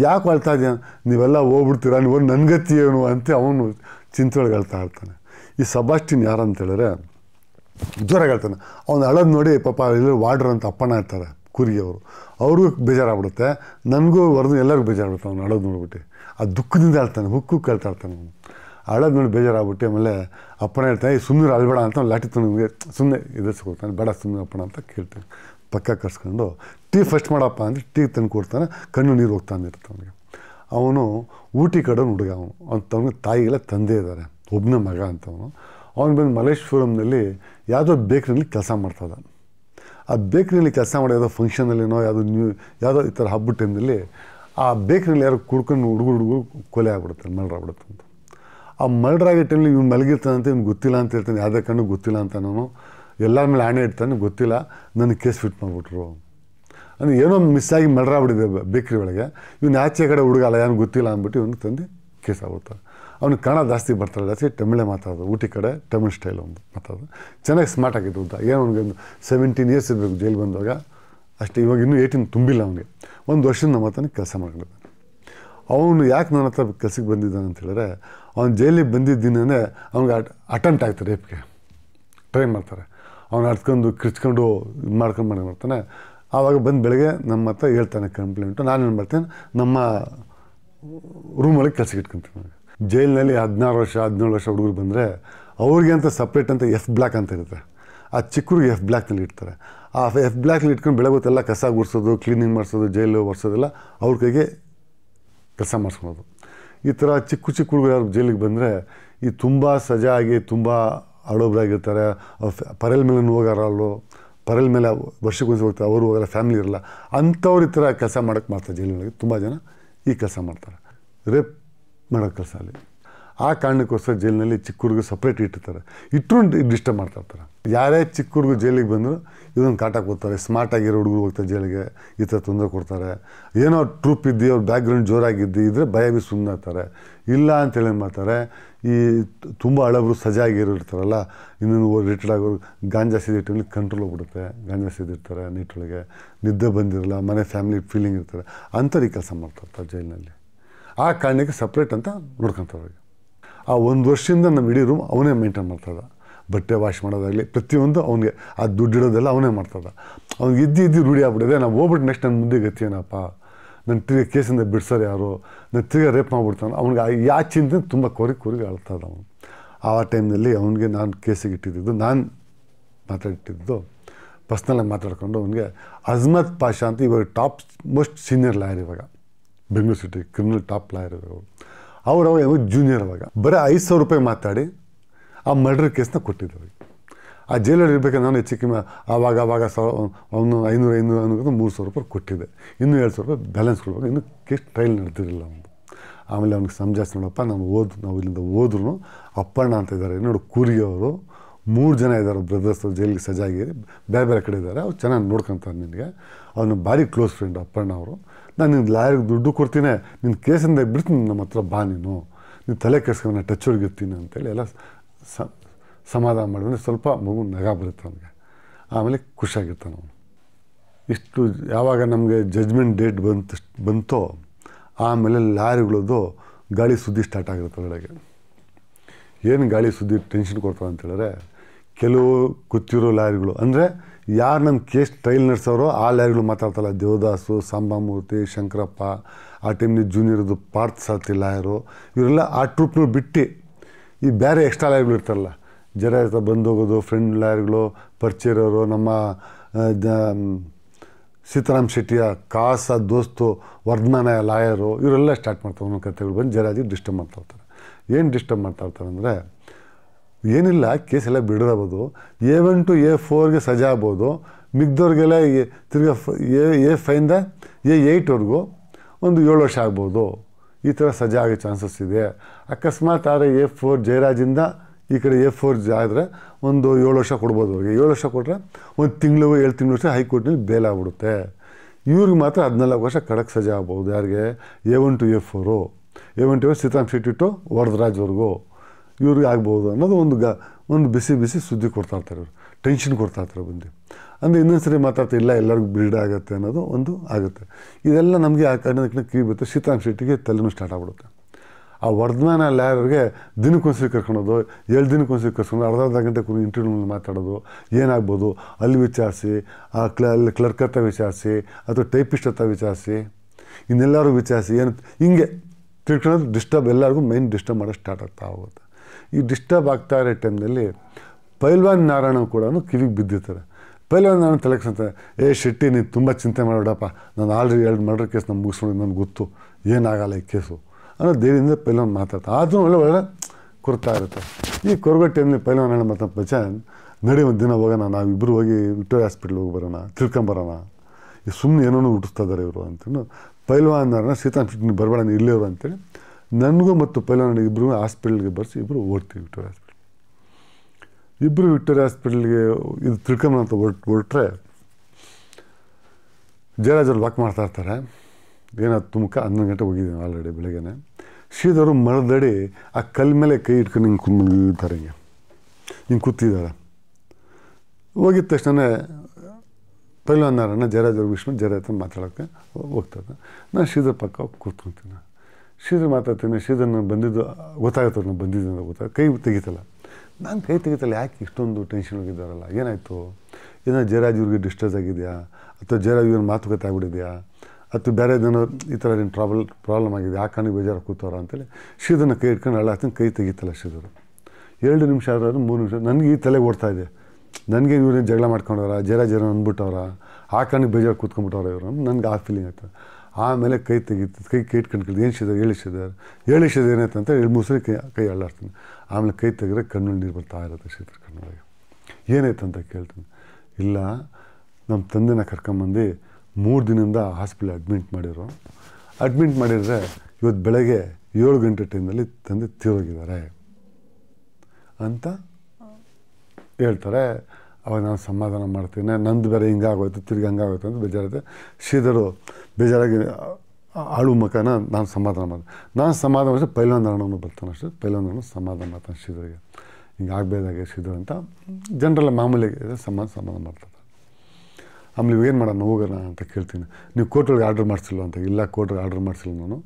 ಯಾಕೆ ಅಳ್ತಾ ಇದೆಯಾ ನೀವೆಲ್ಲ ಹೋಗ್ಬಿಡ್ತೀರಾ ನೀವು ನನ್ಗತಿ ಏನು ಅಂತ ಅವನು ಒಳಗೆ ಹೇಳ್ತಾ ಇರ್ತಾನೆ ಈ ಸಬಾಸ್ಟಿನ್ ಯಾರು ಜ್ವರ ಹೇಳ್ತಾನೆ ಅವನು ಅಳೋದು ನೋಡಿ ಪಾಪ ಇಲ್ಲ ವಾಡ್ರ್ ಅಂತ ಅಪ್ಪಣ್ಣ ಇರ್ತಾರೆ ಕುರಿಗೆಯವರು ಅವ್ರಿಗೂ ಬೇಜಾರಾಗ್ಬಿಡುತ್ತೆ ನನಗೂ ವರ್ದು ಎಲ್ಲರಿಗೂ ಬೇಜಾರಾಗ್ಬಿಡುತ್ತೆ ಅವ್ನು ಅಳೋದು ನೋಡ್ಬಿಟ್ಟು ಆ ದುಃಖದಿಂದ ಹೇಳ್ತಾನೆ ಹುಕ್ಕು ಕೇಳ್ತಾ ಇರ್ತಾನೆ ಅವನು ಅಳೋದು ನೋಡಿ ಬೇಜಾರಾಗ್ಬಿಟ್ಟು ಆಮೇಲೆ ಅಪ್ಪಣ ಹೇಳ್ತಾನೆ ಸುಮ್ಮನೆ ಅಳ್ಬೇಡ ಅಂತ ಲಾಠಿ ನಮಗೆ ಸುಮ್ಮನೆ ಎದುರಿಸ್ಕೊಳ್ತಾನೆ ಬೇಡ ಸುಮ್ಮನೆ ಅಪ್ಪಣ ಅಂತ ಕೇಳ್ತಾನೆ ಪಕ್ಕ ಕರ್ಸ್ಕೊಂಡು ಟೀ ಫಸ್ಟ್ ಮಾಡಪ್ಪ ಅಂದರೆ ಟೀ ತಂದು ಕೊಡ್ತಾನೆ ಕಣ್ಣು ನೀರು ಹೋಗ್ತಾನೆ ಇರುತ್ತೆ ಅವನಿಗೆ ಅವನು ಊಟಿ ಕಡೆ ಹುಡುಗ ಅವನು ಅವ್ನು ತಾಯಿಗೆಲ್ಲ ತಂದೆ ಇದ್ದಾರೆ ಒಬ್ಬನ ಮಗ ಅಂತವನು ಅವನು ಬಂದು ಮಲೇಶ್ವರಂನಲ್ಲಿ ಯಾವುದೋ ಬೇಕ್ರಿನಲ್ಲಿ ಕೆಲಸ ಮಾಡ್ತಾಯಿದ್ದ ಆ ಬೇಕ್ರಿಯಲ್ಲಿ ಕೆಲಸ ಮಾಡೋ ಯಾವುದೋ ಫಂಕ್ಷನಲ್ಲಿನೋ ಯಾವುದೋ ನ್ಯೂ ಯಾವುದೋ ಈ ಥರ ಹಬ್ಬ ಟೈಮ್ನಲ್ಲಿ ಆ ಬೇಕ್ರಿನಲ್ಲಿ ಯಾರು ಕುಡ್ಕೊಂಡು ಹುಡುಗರು ಹುಡುಗರು ಕೊಲೆ ಆಗ್ಬಿಡುತ್ತೆ ಮರ್ಡ್ರ್ ಆಗ್ಬಿಡುತ್ತೆ ಅಂತ ಆ ಮರ್ಡ್ರ್ ಆಗೋ ಟೈಮಲ್ಲಿ ಇವ್ನು ಮಲಗಿರ್ತಾನಂತ ಇವ್ನು ಗೊತ್ತಿಲ್ಲ ಅಂತ ಹೇಳ್ತಾನೆ ಯಾವುದೇ ಕಣ್ಣು ಗೊತ್ತಿಲ್ಲ ಅಂತ ನಾನು ಎಲ್ಲರ ಮೇಲೆ ಆಣೆ ಇಡ್ತಾನೆ ಗೊತ್ತಿಲ್ಲ ನನ್ನ ಕೇಸ್ ಫಿಟ್ ಮಾಡಿಬಿಟ್ರು ಅಂದರೆ ಏನೋ ಮಿಸ್ಸಾಗಿ ಮರ್ಡರ್ ಆಗ್ಬಿಟ್ಟಿದೆ ಬೇಕ್ರಿ ಒಳಗೆ ಇವನು ಆಚೆ ಕಡೆ ಹುಡುಗ ಅಲ್ಲ ಗೊತ್ತಿಲ್ಲ ಅಂದ್ಬಿಟ್ಟು ಇವನು ತಂದು ಕೇಸ್ ಆಗುತ್ತೆ ಅವ್ನು ಕನ್ನಡ ಜಾಸ್ತಿ ಬರ್ತಾರೆ ಜಾಸ್ತಿ ತಮಿಳೇ ಮಾತಾಡೋದು ಊಟಿ ಕಡೆ ತಮಿಳ್ ಸ್ಟೈಲ್ ಒಂದು ಮಾತಾಡೋದು ಚೆನ್ನಾಗಿ ಸ್ಮಾರ್ಟ್ ಆಗಿದ್ದು ಅಂತ ಏನೋ ಅವನಿಗೆ ಒಂದು ಸೆವೆಂಟೀನ್ ಇಯರ್ಸ್ ಇರಬೇಕು ಜೈಲು ಬಂದಾಗ ಅಷ್ಟೇ ಇವಾಗ ಇನ್ನೂ ಏಯ್ಟೀನ್ ತುಂಬಿಲ್ಲ ಅವನಿಗೆ ಒಂದು ವರ್ಷದ ನಮ್ಮ ಕೆಲಸ ಮಾಡ್ಕೊಂಡಿದ್ದಾನೆ ಅವನು ಯಾಕೆ ನನ್ನ ಹತ್ರ ಕೆಲಸಕ್ಕೆ ಬಂದಿದ್ದಾನೆ ಅಂತ ಹೇಳಿದ್ರೆ ಅವ್ನು ಜೈಲಿಗೆ ಬಂದಿದ್ದ ದಿನವೇ ಅಟ್ ಅಟೆಂಪ್ಟ್ ಆಗ್ತಾರೆ ರೇಪ್ಗೆ ಟ್ರೈ ಮಾಡ್ತಾರೆ ಅವ್ನು ಅರ್ತ್ಕೊಂಡು ಕಿರ್ಚ್ಕೊಂಡು ಇದು ಮಾಡ್ಕೊಂಡು ಮಾಡಿ ಮಾಡ್ತಾನೆ ಆವಾಗ ಬಂದು ಬೆಳಗ್ಗೆ ನಮ್ಮ ಹತ್ರ ಹೇಳ್ತಾನೆ ಕಂಪ್ಲೇಂಟು ನಾನೇನು ಮಾಡ್ತೇನೆ ನಮ್ಮ ರೂಮೊಳಗೆ ಕೆಲಸಕ್ಕೆ ಇಟ್ಕೊತೀನಿ ನನಗೆ ಜೈಲಿನಲ್ಲಿ ಹದಿನಾರು ವರ್ಷ ಹದಿನೇಳು ವರ್ಷ ಹುಡುಗರು ಬಂದರೆ ಅವ್ರಿಗೆ ಅಂತ ಸಪ್ರೇಟ್ ಅಂತ ಎಫ್ ಬ್ಲ್ಯಾಕ್ ಅಂತ ಇರುತ್ತೆ ಆ ಚಿಕ್ಕರಿಗೆ ಎಫ್ ಬ್ಲ್ಯಾಕ್ನಲ್ಲಿ ಇಡ್ತಾರೆ ಆ ಎಫ್ ಬ್ಲ್ಯಾಕ್ನಲ್ಲಿ ಇಟ್ಕೊಂಡು ಹೊತ್ತೆಲ್ಲ ಕಸ ಗುಡಿಸೋದು ಕ್ಲೀನಿಂಗ್ ಮಾಡಿಸೋದು ಜೈಲು ಒರೆಸೋದೆಲ್ಲ ಅವ್ರ ಕೈಗೆ ಕೆಲಸ ಮಾಡಿಸ್ಕೊಳೋದು ಈ ಥರ ಚಿಕ್ಕ ಚಿಕ್ಕ ಹುಡುಗರು ಯಾರು ಜೈಲಿಗೆ ಬಂದರೆ ಈ ತುಂಬ ಸಜಾಗಿ ತುಂಬ ಆಡೋಬ್ರಾಗಿರ್ತಾರೆ ಪರೆಲ್ ಮೇಲೆ ಹೋಗಾರಲ್ಲು ಪರೇಲ್ ಮೇಲೆ ವರ್ಷಕ್ಕೊಂದು ಹೋಗ್ತಾರೆ ಅವರು ಹೋಗಲ್ಲ ಫ್ಯಾಮಿಲಿ ಇರಲ್ಲ ಅಂಥವ್ರ ಈ ಥರ ಕೆಲಸ ಮಾಡೋಕ್ಕೆ ಮಾಡ್ತಾರೆ ಜೈಲಿನೊಳಗೆ ತುಂಬ ಜನ ಈ ಕೆಲಸ ಮಾಡ್ತಾರೆ ರೇಪ್ ಮಾಡೋ ಕೆಲಸ ಅಲ್ಲಿ ಆ ಕಾರಣಕ್ಕೋಸ್ಕರ ಜೈಲಿನಲ್ಲಿ ಚಿಕ್ಕ ಹುಡುಗ ಸಪ್ರೇಟ್ ಇಟ್ಟಿರ್ತಾರೆ ಇಟ್ಟರು ಡಿಸ್ಟರ್ಬ್ ಮಾಡ್ತಾ ಇರ್ತಾರೆ ಯಾರೇ ಚಿಕ್ಕ ಹುಡುಗ ಜೈಲಿಗೆ ಬಂದರೂ ಇದೊಂದು ಹೋಗ್ತಾರೆ ಸ್ಮಾರ್ಟ್ ಆಗಿರೋ ಹುಡುಗರು ಹೋಗ್ತಾರೆ ಜೈಲಿಗೆ ಈ ಥರ ತೊಂದರೆ ಕೊಡ್ತಾರೆ ಏನೋ ಟ್ರೂಪ್ ಇದ್ದು ಅವ್ರ ಬ್ಯಾಕ್ಗ್ರೌಂಡ್ ಜೋರಾಗಿದ್ದು ಇದ್ದರೆ ಭಯ ಬಿ ಸುಮ್ಮನೆ ಇಲ್ಲ ಅಂತೇಳಿ ಏನು ಮಾಡ್ತಾರೆ ಈ ತುಂಬ ಹಳಬರು ಸಜಾಗಿರ್ತಾರಲ್ಲ ಇನ್ನೊಂದು ರಿಟೈರ್ಡ್ ಆಗೋರು ಗಾಂಜಾ ಸೀದಿಟ್ಟಲ್ಲಿ ಕಂಟ್ರೋಲ್ ಹೋಗ್ಬಿಡುತ್ತೆ ಗಾಂಜಾ ಸೀದಿರ್ತಾರೆ ನೀಟೊಳಗೆ ನಿದ್ದೆ ಬಂದಿರಲ್ಲ ಮನೆ ಫ್ಯಾಮಿಲಿ ಫೀಲಿಂಗ್ ಇರ್ತಾರೆ ಅಂಥವ್ರಿಗೆ ಈ ಕೆಲಸ ಮಾಡ್ತಾಯಿರ್ತಾರೆ ಜೈಲಿನಲ್ಲಿ ಆ ಕಾರಣಕ್ಕೆ ಸಪ್ರೇಟ್ ಅಂತ ನೋಡ್ಕೊತಾರೆ ಆ ಒಂದು ವರ್ಷದಿಂದ ನಮ್ಮ ಇಡೀ ರೂಮ್ ಅವನೇ ಮೇಂಟೈನ್ ಮಾಡ್ತಾಯಿದ್ದ ಬಟ್ಟೆ ವಾಶ್ ಮಾಡೋದಾಗಲಿ ಪ್ರತಿಯೊಂದು ಅವನಿಗೆ ಆ ದುಡ್ಡಿಡೋದೆಲ್ಲ ಅವನೇ ಮಾಡ್ತಾಯಿದ್ದ ಅವ್ನಿಗೆ ಇದ್ದು ಇದ್ದು ರೂಢಿ ಆಗ್ಬಿಟ್ಟಿದೆ ನಾವು ಹೋಗ್ಬಿಟ್ಟು ನೆಕ್ಸ್ಟ್ ನನ್ನ ಮುಂದೆ ಗತಿ ಏನಪ್ಪ ನನ್ನ ತಿರ್ಗಿ ಕೇಸಿಂದ ಬಿಡ್ಸೋರು ಯಾರು ನನ್ನ ತಿರ್ಗಿ ರೇಪ್ ಮಾಡಿಬಿಡ್ತಾನೆ ಅವ್ನಿಗೆ ಯಾ ಚಿಂತೆ ತುಂಬ ಕೊರಿಗೆ ಕೊರಿಗೆ ಆಳ್ತಾ ಅವನು ಆ ಟೈಮ್ನಲ್ಲಿ ಅವನಿಗೆ ನಾನು ಕೇಸಿಗೆ ಇಟ್ಟಿದ್ದು ನಾನು ಮಾತಾಡಿಟ್ಟಿದ್ದು ಪರ್ಸ್ನಲಾಗಿ ಮಾತಾಡ್ಕೊಂಡು ಅವನಿಗೆ ಅಜ್ಮತ್ ಪಾಷಾ ಅಂತ ಇವಾಗ ಟಾಪ್ ಮೋಸ್ಟ್ ಸೀನಿಯರ್ ಲಾಯರ್ ಇವಾಗ Bengaluru city criminal top lawyer ಇವಾಗ ಅವರು ಅವಾಗ ಜೂನಿಯರ್ ಅವಾಗ ಬರೀ ಐದು ಸಾವಿರ ರೂಪಾಯಿ ಮಾತಾಡಿ ಆ ಮರ್ಡರ್ ಕೇಸ್ನ ಕೊಟ್ಟಿದ್ದು ಅವ್ರಿಗೆ ಆ ಜೈಲಲ್ಲಿ ಇರಬೇಕು ನಾನು ಹೆಚ್ಚು ಕಮ್ಮಿ ಆವಾಗ ಆವಾಗ ಸಾವಿರ ಅವನು ಐನೂರು ಐನೂರು ಅನ್ನೋದು ಮೂರು ಸಾವಿರ ರೂಪಾಯಿ ಕೊಟ್ಟಿದ್ದೆ ಇನ್ನೂ ಎರಡು ಸಾವಿರ ರೂಪಾಯಿ ಬ್ಯಾಲೆನ್ಸ್ ಕೊಡಬೇಕು ಇನ್ನೂ ಕೇಸ್ ಟ್ರೈಲ್ ನಡೆದಿರಲಿಲ್ಲ ಅವನು ಆಮೇಲೆ ಅವ್ನಿಗೆ ಸಂಜಾಸ್ತಿ ನೋಡಪ್ಪ ನಾವು ಓದು ನಾವು ಇಲ್ಲಿಂದ ಓದ್ರು ಅಪ್ಪಣ್ಣ ಅಂತ ಇದ್ದಾರೆ ನೋಡು ಕೂರಿಯವರು ಮೂರು ಜನ ಇದ್ದಾರೆ ಬ್ರದರ್ಸ್ ಜೈಲಿಗೆ ಸಜಾಗಿ ಬೇರೆ ಬೇರೆ ಕಡೆ ಇದ್ದಾರೆ ಅವ್ರು ಚೆನ್ನಾಗಿ ನೋಡ್ಕೊತಾರೆ ನಿನಗೆ ಅವನು ಭಾರಿ ಕ್ಲೋಸ್ ಫ್ರೆಂಡ್ ಅಪ್ಪಣ್ಣ ಅವರು ನಾನು ನಿನ್ನ ಲಾಯರ್ಗೆ ದುಡ್ಡು ಕೊಡ್ತೀನಿ ನಿನ್ನ ಕೇಸಿಂದ ಬಿಡ್ತೀನಿ ನಮ್ಮ ಹತ್ರ ಬಾ ನೀನು ನೀನು ತಲೆ ಕೆಡ್ಸ್ಕೊಂಡು ನಾನು ಟಚ್ ಇರ್ತೀನಿ ಅಂತೇಳಿ ಎಲ್ಲ ಸ ಸಮಾಧಾನ ಮಾಡಿದ್ರೆ ಸ್ವಲ್ಪ ಮಗು ನಗ ಬರುತ್ತೆ ಅವನಿಗೆ ಆಮೇಲೆ ಖುಷಿಯಾಗಿರ್ತಾನೆ ಅವನು ಇಷ್ಟು ಯಾವಾಗ ನಮಗೆ ಜಜ್ಮೆಂಟ್ ಡೇಟ್ ಬಂತು ಬಂತೋ ಆಮೇಲೆ ಲಾರಿಗಳದ್ದು ಗಾಳಿ ಸುದ್ದಿ ಸ್ಟಾರ್ಟ್ ಆಗಿರುತ್ತೆ ಒಳಗೆ ಏನು ಗಾಳಿ ಸುದ್ದಿ ಟೆನ್ಷನ್ ಕೊಡ್ತಾವೆ ಅಂತೇಳಿದ್ರೆ ಕೆಲವು ಗೊತ್ತಿರೋ ಲಾರಿಗಳು ಅಂದರೆ ಯಾರು ನಮ್ಮ ಕೇಸ್ ಟ್ರೈಲ್ ನಡೆಸೋರೋ ಆ ಲಾರಿಗಳು ಮಾತಾಡ್ತಲ್ಲ ದೇವದಾಸು ಸಾಂಬಾಮೂರ್ತಿ ಶಂಕರಪ್ಪ ಆ ಟೈಮ್ನಿ ಜೂನಿಯರ್ದು ಪಾರ್ಥ ಸಾರ್ಥಿ ಲಾಯರು ಇವರೆಲ್ಲ ಆ ಟ್ರೂಪ್ನೂ ಬಿಟ್ಟು ಈ ಬೇರೆ ಎಕ್ಸ್ಟ್ರಾ ಲಾಯರ್ಗಳು ಇರ್ತಾರಲ್ಲ ಜರ ಹತ್ರ ಬಂದೋಗೋದು ಫ್ರೆಂಡ್ ಲಾಯರ್ಗಳು ಪರಿಚಯರವರು ನಮ್ಮ ಸೀತಾರಾಮ್ ಶೆಟ್ಟಿಯ ಕಾಸ ದೋಸ್ತು ವರ್ಧಮಾನ ಲಾಯರು ಇವರೆಲ್ಲ ಸ್ಟಾರ್ಟ್ ಮಾಡ್ತಾರೆ ಒಂದೊಂದು ಕಥೆಗಳು ಬಂದು ಜರಾಜಿ ಡಿಸ್ಟರ್ಬ್ ಮಾಡ್ತಾ ಇರ್ತಾರೆ ಏನು ಡಿಸ್ಟರ್ಬ್ ಮಾಡ್ತಾ ಇರ್ತಾರೆ ಅಂದರೆ ಏನಿಲ್ಲ ಕೇಸೆಲ್ಲ ಬಿಡಿರಬೋದು ಎ ಒನ್ ಟು ಎ ಫೋರ್ಗೆ ಸಜಾ ಆಗ್ಬೋದು ಮಿಗ್ದವ್ರಿಗೆಲ್ಲ ತಿರ್ಗ ಫ ಎ ಎ ಫೈಂದ ಎ ಏಯ್ಟ್ವರೆಗೂ ಒಂದು ಏಳು ವರ್ಷ ಆಗ್ಬೋದು ಈ ಥರ ಸಜಾ ಆಗೋ ಚಾನ್ಸಸ್ ಇದೆ ಅಕಸ್ಮಾತ್ ಆದರೆ ಎ ಫೋರ್ ಜಯರಾಜಿಂದ ಈ ಕಡೆ ಎ ಫೋರ್ ಆದರೆ ಒಂದು ಏಳು ವರ್ಷ ಕೊಡ್ಬೋದು ಅವ್ರಿಗೆ ಏಳು ವರ್ಷ ಕೊಟ್ಟರೆ ಒಂದು ತಿಂಗಳು ಏಳು ತಿಂಗಳು ವರ್ಷ ಹೈಕೋರ್ಟ್ನಲ್ಲಿ ಬೇಲ್ ಆಗ್ಬಿಡುತ್ತೆ ಇವ್ರಿಗೆ ಮಾತ್ರ ಹದಿನಾಲ್ಕು ವರ್ಷ ಕಡಕ್ಕೆ ಸಜಾ ಆಗ್ಬೋದು ಯಾರಿಗೆ A one to A four A one to A Sitaram ಶೆಟ್ಟಿಟ್ಟು ವರದರಾಜ್ವರೆಗೂ ಇವ್ರಿಗೆ ಆಗ್ಬೋದು ಅನ್ನೋದು ಒಂದು ಗ ಒಂದು ಬಿಸಿ ಬಿಸಿ ಸುದ್ದಿ ಕೊಡ್ತಾ ಇರ್ತಾರೆ ಇವರು ಟೆನ್ಷನ್ ಕೊಡ್ತಾ ಇರ್ತಾರೆ ಬಂದು ಅಂದರೆ ಇನ್ನೊಂದು ಸರಿ ಮಾತಾಡ್ತಾ ಇಲ್ಲ ಎಲ್ಲರಿಗೂ ಬಿಲ್ಡ್ ಆಗುತ್ತೆ ಅನ್ನೋದು ಒಂದು ಆಗುತ್ತೆ ಇದೆಲ್ಲ ನಮಗೆ ಆ ಕಾರಣಕ್ಕಿಂತ ಕಿವಿ ಬರುತ್ತೆ ಸೀತಾರಾಮ್ ಶೆಟ್ಟಿಗೆ ತಲೆನೂ ಸ್ಟಾರ್ಟ್ ಆಗ್ಬಿಡುತ್ತೆ ಆ ವರ್ಧನ ಲ್ಯಾರಿಗೆ ದಿನಕ್ಕೊಂದ್ಸಲಿ ಕರ್ಕೊಳೋದು ಏಳು ದಿನಕ್ಕೊಂದ್ಸಲಿ ಕರ್ಸ್ಕೊಂಡು ಅರ್ಧ ಅರ್ಧ ಗಂಟೆ ಕೂಡ ಇಂಟರ್ವ್ಯೂನಲ್ಲಿ ಮಾತಾಡೋದು ಏನಾಗ್ಬೋದು ಅಲ್ಲಿ ವಿಚಾರಿಸಿ ಆ ಕ್ಲ ಅಲ್ಲಿ ಕ್ಲರ್ಕ್ ಹತ್ರ ವಿಚಾರಿಸಿ ಅಥವಾ ಟೈಪಿಸ್ಟ್ ಹತ್ರ ವಿಚಾರಿಸಿ ಇನ್ನೆಲ್ಲರೂ ವಿಚಾರಿಸಿ ಏನು ಹಿಂಗೆ ತಿಳ್ಕೊಳೋದು ಡಿಸ್ಟರ್ಬ್ ಎಲ್ಲರಿಗೂ ಮೈನ್ ಡಿಸ್ಟರ್ಬ್ ಮಾಡೋದು ಸ್ಟಾರ್ಟ್ ಆಗ್ತಾ ಹೋಗುತ್ತೆ ಈ ಡಿಸ್ಟರ್ಬ್ ಆಗ್ತಾ ಇರೋ ಟೈಮ್ನಲ್ಲಿ ಪೈಲ್ವಾನ್ ನಾರಾಯಣ ಕೂಡ ಕಿವಿಗೆ ಬಿದ್ದಿರ್ತಾರೆ ಪೈಲ್ವಾನ್ ನಾರಾಯಣ ತಲೆಕ್ಸಂತಾರೆ ಏ ಶೆಟ್ಟಿ ನೀನು ತುಂಬ ಚಿಂತೆ ಮಾಡಬೇಡಪ್ಪ ನಾನು ಆಲ್ರೆಡಿ ಎರಡು ಮರ್ಡರ್ ಕೇಸ್ ನಾನು ಮುಗಿಸ್ಕೊಂಡು ನನಗೆ ಗೊತ್ತು ಏನಾಗಲ್ಲ ಈ ಕೇಸು ಅನ್ನೋ ದೇವಿಂದ ಪೈಲವನ್ ಮಾತಾಡ್ತಾರೆ ಆದರೂ ಒಳ್ಳೆ ಒಳ್ಳೆ ಕೊರತಾ ಇರುತ್ತೆ ಈ ಕೊರಗಟ್ಟೆಯಲ್ಲಿ ಪೈಲವನ್ ಹೇಳ ಮಾತಾಡ ಪಚ ನಡಿ ಒಂದು ದಿನ ಹೋಗೋಣ ಇಬ್ಬರು ಹೋಗಿ ವಿಕ್ಟೋರಿಯಾ ಹಾಸ್ಪಿಟ್ಲ್ ಹೋಗಿ ಬರೋಣ ತಿಳ್ಕೊಂಬರೋಣ ಈ ಸುಮ್ಮನೆ ಏನೋ ಹುಟ್ಟಿಸ್ತಾ ಇದ್ದಾರೆ ಇವರು ಅಂತೂ ಪೈಲ್ವಾನ್ರನ್ನ ಸೀತಾ ಶೆಟ್ಟಿ ಬರಬೇಡ ಇಲ್ಲೇ ಇವರು ಅಂತೇಳಿ ನನಗೂ ಮತ್ತು ಪೈಲ್ವಾನ್ ಇಬ್ಬರಿಗೂ ಹಾಸ್ಪಿಟ್ಲಿಗೆ ಬರೆಸಿ ಇಬ್ಬರು ಓಡ್ತೀವಿ ವಿಕ್ಟೋರಿಯಾ ಹಾಸ್ಪಿಟ್ಲ್ ಇಬ್ಬರು ವಿಕ್ಟೋರಿಯಾ ಹಾಸ್ಪಿಟ್ಲ್ಗೆ ಇದು ತಿಳ್ಕೊಂಬ ಅಂತ ಹೊರಟು ಹೊರಟ್ರೆ ಜಯರಾಜರು ವಾಕ್ ಮಾಡ್ತಾ ಇರ್ತಾರೆ ಏನೋ ತುಮಕ ಹನ್ನೊಂದು ಗಂಟೆ ಹೋಗಿದ್ದೀನಿ ಆಲ್ರೆಡಿ ಬೆಳಗ್ಗೆನೆ ಶ್ರೀಧರು ಮರದಡಿ ಆ ಕಲ್ ಮೇಲೆ ಕೈ ಇಟ್ಕೊಂಡು ಹಿಂಗೆ ಕುಂಬಿಡ್ತಾರೆ ಹಿಂಗೆ ಹಿಂಗೆ ಕೂತಿದ್ದಾರೆ ಹೋಗಿದ ತಕ್ಷಣ ಅನ್ನಾರಣ್ಣ ಜರ ಜಯರಾಜ್ ವಿಷ್ಣು ಜರ ಹತ್ರ ಮಾತಾಡೋಕ್ಕೆ ಹೋಗ್ತಾರೆ ನಾನು ಶ್ರೀಧರ್ ಪಕ್ಕ ಕೂತ್ಕೊತೀನಿ ಶ್ರೀಧರ್ ಮಾತಾಡ್ತೀನಿ ಶ್ರೀಧರ್ ನಾನು ಬಂದಿದ್ದು ಗೊತ್ತಾಗುತ್ತೆ ನಾನು ಬಂದಿದ್ದು ಅಂತ ಗೊತ್ತಾಗ ಕೈ ತೆಗಿತಲ್ಲ ನಾನು ಕೈ ತೆಗಿತಲ್ಲ ಯಾಕೆ ಇಷ್ಟೊಂದು ಟೆನ್ಷನ್ ಹೋಗಿದ್ದಾರಲ್ಲ ಏನಾಯಿತು ಏನೋ ಜರಾಜ್ ಇವ್ರಿಗೆ ಡಿಸ್ಟರ್ಬ್ ಆಗಿದೆಯಾ ಅಥವಾ ಜರಾಜ್ ಇವ್ರ ಮಾತುಕತೆ ಆಗ್ಬಿಟ್ಟಿದೆಯಾ ಅದು ಬೇರೆ ದಿನ ಈ ಥರ ಏನು ಟ್ರಾವೆಲ್ ಪ್ರಾಬ್ಲಮ್ ಆಗಿದೆ ಆ ನನಗೆ ಬೇಜಾರು ಕೂತವ್ರ ಅಂತೇಳಿ ಶೀದನ ಕೈ ಇಟ್ಕೊಂಡು ಹಳ್ಳಾತೀನಿ ಕೈ ತೆಗಿತಲ್ಲ ಶೀದರು ಎರಡು ನಿಮಿಷ ಆದ್ರೂ ಮೂರು ನಿಮಿಷ ನನಗೆ ಈ ತಲೆ ಓಡ್ತಾ ಇದೆ ನನಗೆ ಇವ್ರು ಜಗಳ ಮಾಡ್ಕೊಂಡವ್ರ ಜರ ಜರ ಅಂದ್ಬಿಟ್ಟವ್ರ ಆ ಕಣ್ಣಿಗೆ ಬೇಜಾರು ಕೂತ್ಕೊಂಡ್ಬಿಟ್ಟವ್ರ ಇವರು ನನಗೆ ಆ ಫೀಲಿಂಗ್ ಆಯ್ತು ಆಮೇಲೆ ಕೈ ತೆಗಿತ ಕೈ ಕೈ ಇಟ್ಕೊಂಡು ಏನು ಶಿದಾರೆ ಹೇಳಿ ಹೇಳಿಸಿದ ಏನಾಯ್ತು ಅಂತ ಹೇಳಿ ಮುಸ್ರಿ ಕೈ ಕೈ ಅಳ್ಳಾಡ್ತೀನಿ ಆಮೇಲೆ ಕೈ ತೆಗೆದ್ರೆ ಕಣ್ಣು ನೀರು ಬರ್ತಾ ಇರುತ್ತೆ ಶೀತರ ಕಣ್ಣೊಳಗೆ ಏನಾಯ್ತು ಅಂತ ಕೇಳ್ತೀನಿ ಇಲ್ಲ ನಮ್ಮ ತಂದೆನ ಕರ್ಕೊಂಬಂದು ಮೂರು ದಿನದಿಂದ ಹಾಸ್ಪಿಟ್ಲ್ ಅಡ್ಮಿಟ್ ಮಾಡಿದ್ರು ಅಡ್ಮಿಟ್ ಮಾಡಿದರೆ ಇವತ್ತು ಬೆಳಗ್ಗೆ ಏಳು ಗಂಟೆ ಟೈಮ್ನಲ್ಲಿ ತಂದೆ ತಿರುಗಿದ್ದಾರೆ ಅಂತ ಹೇಳ್ತಾರೆ ಅವಾಗ ನಾನು ಸಮಾಧಾನ ಮಾಡ್ತೀನಿ ನಂದು ಬೇರೆ ಹಿಂಗಾಗೋಯ್ತು ತಿರ್ಗಿ ಹಂಗಾಗೋಯ್ತು ಅಂತ ಬೇಜಾರೈತೆ ಶ್ರೀಧರು ಬೇಜಾರಾಗಿ ಆಳು ಮುಖನ ನಾನು ಸಮಾಧಾನ ಮಾಡ್ತೀನಿ ನಾನು ಸಮಾಧಾನ ಮಾಡಿದ್ರೆ ಪೈಲೊಂದರಣವನ್ನು ಬರ್ತಾನೆ ಅಷ್ಟೇ ಪೈಲೊಂದರಣ ಸಮಾಧಾನ ಮಾಡ್ತಾನೆ ಶ್ರೀಧರಿಗೆ ಹಿಂಗೆ ಆಗಬೇಕಾಗಿ ಶ್ರೀಧರ್ ಅಂತ ಜನರಲ್ಲ ಮಾಮೂಲಿಗೆ ಸಮಾಧಾನ ಸಮಾಧಾನ ಮಾಡ್ತಾರೆ ಆಮೇಲೆ ಏನು ಮಾಡೋಣ ಹೋಗೋಣ ಅಂತ ಕೇಳ್ತೀನಿ ನೀವು ಕೋರ್ಟೊಳಗೆ ಆರ್ಡರ್ ಮಾಡಿಸಿಲ್ಲ ಅಂತ ಇಲ್ಲ ಕೋರ್ಟ್ಗೆ ಆರ್ಡರ್ ಮಾಡ್ಸಿಲ್ಲ ನಾನು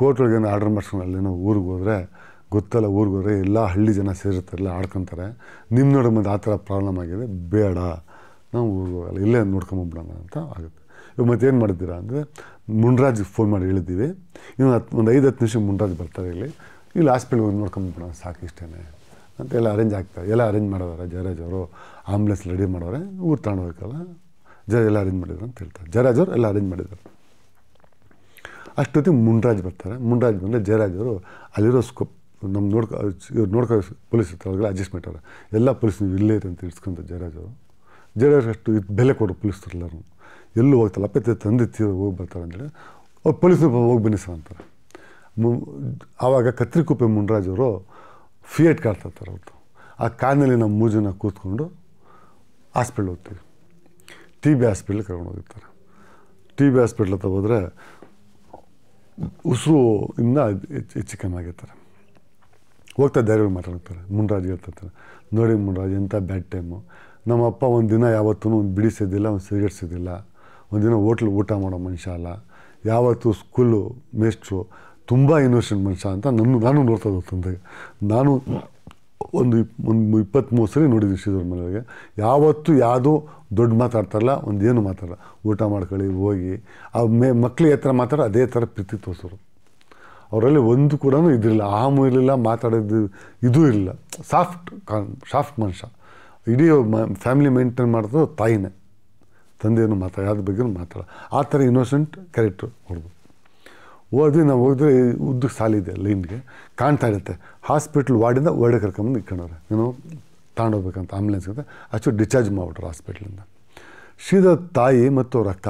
ಕೋರ್ಟೊಳಗೆ ಏನು ಆರ್ಡರ್ ಅಲ್ಲಿ ನಾವು ಊರಿಗೆ ಹೋದರೆ ಗೊತ್ತಲ್ಲ ಊರಿಗೆ ಹೋದರೆ ಎಲ್ಲ ಹಳ್ಳಿ ಜನ ಸೇರಿರ್ತಾರಲ್ಲ ಆಡ್ಕೊತಾರೆ ನಿಮ್ಮ ನೋಡಿ ಮುಂದೆ ಆ ಥರ ಪ್ರಾಬ್ಲಮ್ ಆಗಿದೆ ಬೇಡ ನಾವು ಊರಿಗೆ ಹೋಗಲ್ಲ ಇಲ್ಲೇ ನೋಡ್ಕೊಂಬಿಡೋಣ ಅಂತ ಆಗುತ್ತೆ ಇವಾಗ ಏನು ಮಾಡಿದ್ದೀರಾ ಅಂದರೆ ಮುನ್ರಾಜ್ಗೆ ಫೋನ್ ಮಾಡಿ ಹೇಳಿದ್ದೀವಿ ಇನ್ನೊಂದು ಹತ್ತು ಒಂದು ಐದು ಹತ್ತು ನಿಮಿಷ ಮುನ್ರಾಜ್ ಬರ್ತಾರೆ ಇಲ್ಲಿ ಇಲ್ಲಿ ಹಾಸ್ಪಿಟ್ಲ್ಗೆ ಹೋಗಿ ನೋಡ್ಕೊಂಬಿಡೋಣ ಸಾಕು ಇಷ್ಟೇ ಅಂತ ಎಲ್ಲ ಅರೇಂಜ್ ಆಗ್ತಾರೆ ಎಲ್ಲ ಅರೇಂಜ್ ಮಾಡೋದಾರೆ ಜಯರಾಜ್ ಅವರು ಆ್ಯಂಬುಲೆನ್ಸ್ ರೆಡಿ ಮಾಡೋರೆ ಊರು ತಗೊಂಡೋಗ್ಬೇಕಲ್ಲ ಜಯ ಎಲ್ಲ ಅರೇಂಜ್ ಮಾಡಿದ್ರು ಅಂತ ಹೇಳ್ತಾರೆ ಜಯರಾಜ್ ಅವರು ಎಲ್ಲ ಅರೇಂಜ್ ಮಾಡಿದ್ದಾರೆ ಅಷ್ಟೊತ್ತಿಗೆ ಮುಂಡ್ರಾಜ್ ಬರ್ತಾರೆ ಮುನ್ರಾಜ್ ಬಂದರೆ ಜಯರಾಜ್ ಅಲ್ಲಿರೋ ಸ್ಕೋಪ್ ನಮ್ಮ ನೋಡ್ಕೊ ಇವ್ರು ನೋಡ್ಕೊ ಪೊಲೀಸ್ ಅಡ್ಜಸ್ಟ್ ಮಾಡ್ತಾರೆ ಎಲ್ಲ ಪೊಲೀಸ್ ನೀವು ಇಲ್ಲೇ ಅಂತ ಇಡ್ಸ್ಕೊಂತ ಜಯರಾಜ್ ಅವರು ಜಯರಾಜ್ ಅಷ್ಟು ಬೆಲೆ ಕೊಡೋ ಪೊಲೀಸ್ ಎಲ್ಲರೂ ಎಲ್ಲೂ ಹೋಗ್ತಾರೆ ಅಪ್ಪ ತಂದೆ ತೀರ ಹೋಗಿ ಬರ್ತಾರೆ ಅಂತೇಳಿ ಅವ್ರು ಪೊಲೀಸರು ಹೋಗಿ ಬನ್ನಿ ಸರ್ ಅಂತಾರೆ ಮು ಆವಾಗ ಕತ್ರಿಕುಪ್ಪೆ ಮುನ್ರಾಜ್ ಅವರು ಫಿಯೇಟ್ ಕಾರ್ ತರ್ತಾರೆ ಅವ್ರದ್ದು ಆ ಕಾರ್ನಲ್ಲಿ ನಮ್ಮ ಮೂಜನ ಕೂತ್ಕೊಂಡು ಹಾಸ್ಪಿಟ್ಲ್ ಹೋಗ್ತೀವಿ ಟಿ ಬಿ ಹಾಸ್ಪಿಟ್ಲಿಗೆ ಹೋಗಿರ್ತಾರೆ ಟಿ ಬಿ ಹಾಸ್ಪಿಟ್ಲ್ ಹತ್ರ ಹೋದರೆ ಉಸಿರು ಇಂದ ಹೆಚ್ಚು ಹೆಚ್ಚು ಕಮ್ಮಿ ಆಗಿರ್ತಾರೆ ಹೋಗ್ತಾ ಧೈರ್ಯವಾಗಿ ಮಾತಾಡ್ತಾರೆ ಮುನ್ರಾಜ್ ಹೇಳ್ತಿರ್ತಾರೆ ನೋಡಿ ಮುನ್ರಾಜ್ ಎಂಥ ಬ್ಯಾಡ್ ಟೈಮು ನಮ್ಮಪ್ಪ ಒಂದು ದಿನ ಯಾವತ್ತೂ ಒಂದು ಬಿಡಿಸಿದ್ದಿಲ್ಲ ಒಂದು ಸಿಗರೇಟ್ಸಿದ್ದಿಲ್ಲ ಒಂದು ದಿನ ಹೋಟ್ಲ್ ಊಟ ಮಾಡೋ ಮನುಷ್ಯ ಅಲ್ಲ ಯಾವತ್ತೂ ಸ್ಕೂಲು ಮೇಸ್ಟ್ರು ತುಂಬ ಇನ್ನೋಷನ್ ಮನುಷ್ಯ ಅಂತ ನನ್ನ ನಾನು ನೋಡ್ತಾ ತಂದೆ ನಾನು ಒಂದು ಒಂದು ಮೂರು ಸರಿ ನೋಡಿದ್ವಿ ಶ್ರೀಧರ್ ಮನೆಯೊಳಗೆ ಯಾವತ್ತೂ ಯಾವುದೂ ದೊಡ್ಡ ಮಾತಾಡ್ತಾರಲ್ಲ ಒಂದು ಏನು ಮಾತಾಡಲ್ಲ ಊಟ ಮಾಡ್ಕೊಳ್ಳಿ ಹೋಗಿ ಆ ಮೇ ಮಕ್ಳು ಹತ್ರ ಮಾತಾಡೋ ಅದೇ ಥರ ಪ್ರೀತಿ ತೋರಿಸೋರು ಅವರಲ್ಲಿ ಒಂದು ಕೂಡ ಇದಿರಲಿಲ್ಲ ಅಹಮು ಇರಲಿಲ್ಲ ಮಾತಾಡೋದು ಇದೂ ಇರಲಿಲ್ಲ ಸಾಫ್ಟ್ ಕಾನ್ ಸಾಫ್ಟ್ ಮನುಷ್ಯ ಇಡೀ ಫ್ಯಾಮಿಲಿ ಮೇಂಟೈನ್ ಮಾಡೋದು ತಾಯಿನೇ ತಂದೆಯನ್ನು ಮಾತಾಡ ಯಾವ್ದ್ರ ಬಗ್ಗೆ ಮಾತಾಡ ಆ ಥರ ಇನ್ನೋಸೆಂಟ್ ಕ್ಯಾರೆಕ್ಟರ್ ಹೊಡೆದು ಹೋದ್ವಿ ನಾವು ಹೋದ್ರೆ ಉದ್ದಕ್ಕೆ ಸಾಲಿದೆ ಲೈನ್ಗೆ ಕಾಣ್ತಾ ಇರುತ್ತೆ ಹಾಸ್ಪಿಟ್ಲ್ ವಾರ್ಡಿಂದ ಒಳಗಡೆ ಕರ್ಕೊಂಡು ಇಟ್ಕೊಂಡವ್ರೆ ಏನೋ ತಗೊಂಡೋಗ್ಬೇಕಂತ ಆಂಬುಲೆನ್ಸ್ಗೆ ಅಂತ ಆ್ಯಕ್ಚುಲಿ ಡಿಸ್ಚಾರ್ಜ್ ಮಾಡಿಬಿಟ್ರು ಹಾಸ್ಪಿಟ್ಲಿಂದ ಸೀದಾ ತಾಯಿ ಮತ್ತು ರಕ್ತ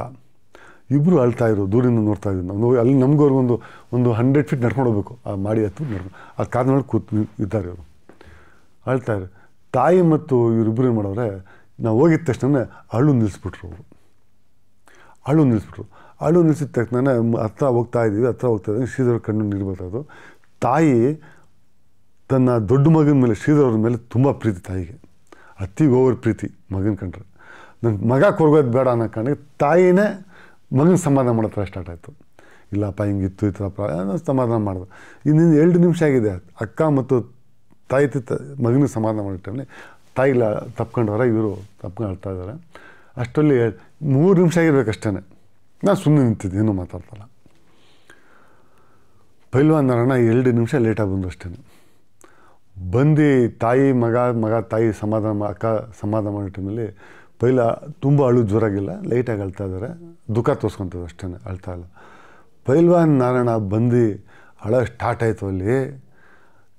ಇಬ್ಬರು ಅಳ್ತಾ ಇರೋ ದೂರಿಂದ ನೋಡ್ತಾ ಇದ್ರು ನಾವು ಅಲ್ಲಿ ನಮಗವ್ರಿಗೊಂದು ಒಂದು ಹಂಡ್ರೆಡ್ ಫೀಟ್ ನಡ್ಕೊಂಡು ಹೋಗ್ಬೇಕು ಆ ಮಾಡಿ ಹತ್ತು ನಡ್ಕೊಂಡು ಆ ಕಾರ್ ನೋಡಿ ಕೂತ್ ಇದ್ದಾರೆ ಅವರು ಅಳ್ತಾ ತಾಯಿ ಮತ್ತು ಇವರಿಬ್ಬರು ಏನು ಮಾಡೋರೆ ನಾವು ಹೋಗಿದ ತಕ್ಷಣ ಅಳು ನಿಲ್ಲಿಸ್ಬಿಟ್ರು ಅವರು ಅಳು ನಿಲ್ಲಿಸ್ಬಿಟ್ರು ಅಳು ನಿಲ್ಸಿದ ತಕ್ಷಣ ಹತ್ರ ಹೋಗ್ತಾ ಇದ್ದೀವಿ ಹತ್ರ ಹೋಗ್ತಾ ಇದ್ದೀವಿ ಶ್ರೀಧರ್ ಕಣ್ಣು ನೀರು ತಾಯಿ ತನ್ನ ದೊಡ್ಡ ಮಗನ ಮೇಲೆ ಶ್ರೀಧರ್ ಮೇಲೆ ತುಂಬ ಪ್ರೀತಿ ತಾಯಿಗೆ ಅತಿ ಓವರ್ ಪ್ರೀತಿ ಮಗನ ಕಂಡ್ರೆ ನನ್ನ ಮಗ ಕೊರಗೋದು ಬೇಡ ಅನ್ನೋ ಕಾರಣಕ್ಕೆ ತಾಯಿನೇ ಮಗನ ಸಮಾಧಾನ ಮಾಡೋ ಥರ ಸ್ಟಾರ್ಟ್ ಆಯಿತು ಇಲ್ಲಪ್ಪ ಹಿಂಗಿತ್ತು ಈ ಥರ ಸಮಾಧಾನ ಮಾಡಿದ್ರು ಇನ್ನಿಂದ ಎರಡು ನಿಮಿಷ ಆಗಿದೆ ಅಕ್ಕ ಮತ್ತು ತಾಯಿ ತ ಮಗನ ಸಮಾಧಾನ ಮಾಡಿ ತಾಯಿ ತಾಯಿಲ್ಲ ತಪ್ಕೊಂಡವ್ರೆ ಇವರು ತಪ್ಕೊಂಡು ಅಳ್ತಾ ಇದ್ದಾರೆ ಅಷ್ಟರಲ್ಲಿ ಮೂರು ನಿಮಿಷ ಆಗಿರ್ಬೇಕಷ್ಟೇ ನಾನು ಸುಮ್ಮನೆ ನಿಂತಿದ್ದೆ ಏನೂ ಮಾತಾಡ್ತಲ್ಲ ಪೈಲ್ವಾನ್ ನಾರಾಯಣ ಎರಡು ನಿಮಿಷ ಲೇಟಾಗಿ ಬಂದು ಅಷ್ಟೇ ಬಂದು ತಾಯಿ ಮಗ ಮಗ ತಾಯಿ ಸಮಾಧಾನ ಅಕ್ಕ ಸಮಾಧಾನ ಮಾಡೋ ಟೈಮಲ್ಲಿ ಪೈಲ ತುಂಬ ಅಳು ಜ್ವರಾಗಿಲ್ಲ ಲೈಟಾಗಿ ಅಳ್ತಾ ಇದ್ದಾರೆ ದುಃಖ ತೋರಿಸ್ಕೊತದೆ ಅಷ್ಟೇ ಅಳ್ತಾ ಇಲ್ಲ ಪೈಲ್ವಾನ್ ನಾರಾಯಣ ಬಂದು ಅಳ ಸ್ಟಾರ್ಟ್ ಆಯಿತು ಅಲ್ಲಿ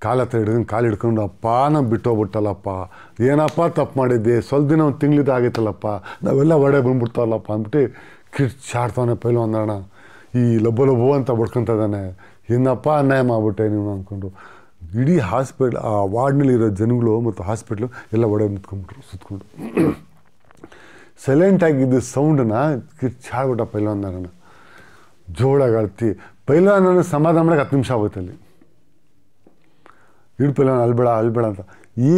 ಕಾಲ ಹತ್ರ ಹಿಡ್ಕೊಂಡು ಕಾಲು ಹಿಡ್ಕೊಂಡು ಅಪ್ಪ ನಾವು ಬಿಟ್ಟೋಗ್ಬಿಟ್ಟಲ್ಲಪ್ಪ ಏನಪ್ಪ ತಪ್ಪು ಮಾಡಿದ್ದೆ ಸ್ವಲ್ಪ ದಿನ ಒಂದು ತಿಂಗಳಿದ್ದು ನಾವೆಲ್ಲ ಒಡೆ ಬಂದ್ಬಿಡ್ತಾವಲ್ಲಪ್ಪ ಅಂದ್ಬಿಟ್ಟು ಪೈಲು ಪೈಲ್ವಾನ ಈ ಲಬ್ಬ ಲಬ್ಬು ಅಂತ ಬಡ್ಕೊತ ಇದ್ದಾನೆ ಏನಪ್ಪ ಅನ್ಯಾಯ ಮಾಡ್ಬಿಟ್ಟೆ ನೀವು ಅಂದ್ಕೊಂಡು ಇಡೀ ಹಾಸ್ಪಿಟ್ಲ್ ಆ ವಾರ್ಡ್ನಲ್ಲಿರೋ ಜನಗಳು ಮತ್ತು ಹಾಸ್ಪಿಟ್ಲು ಎಲ್ಲ ಒಡೆ ನಿಂತ್ಕೊಂಡ್ಬಿಟ್ರು ಸುತ್ಕೊಂಡು ಸೈಲೆಂಟಾಗಿದ್ದ ಸೌಂಡನ್ನು ಕಿರ್ಚಾಡ್ಬಿಟ್ಟ ಪೈಲ್ವಾನ ಜೋಳಾಗಿ ಅಳ್ತಿ ಪೈಲ್ವಾನ ಸಮಾಧಾನ ಮಾಡೋಕೆ ಹತ್ತು ನಿಮಿಷ ಆಗುತ್ತೆ ಅಲ್ಲಿ ಇಡು ಪೈಲ್ವಾನ ಅಲ್ಬೇಡ ಅಲ್ಬೇಡ ಅಂತ ಈ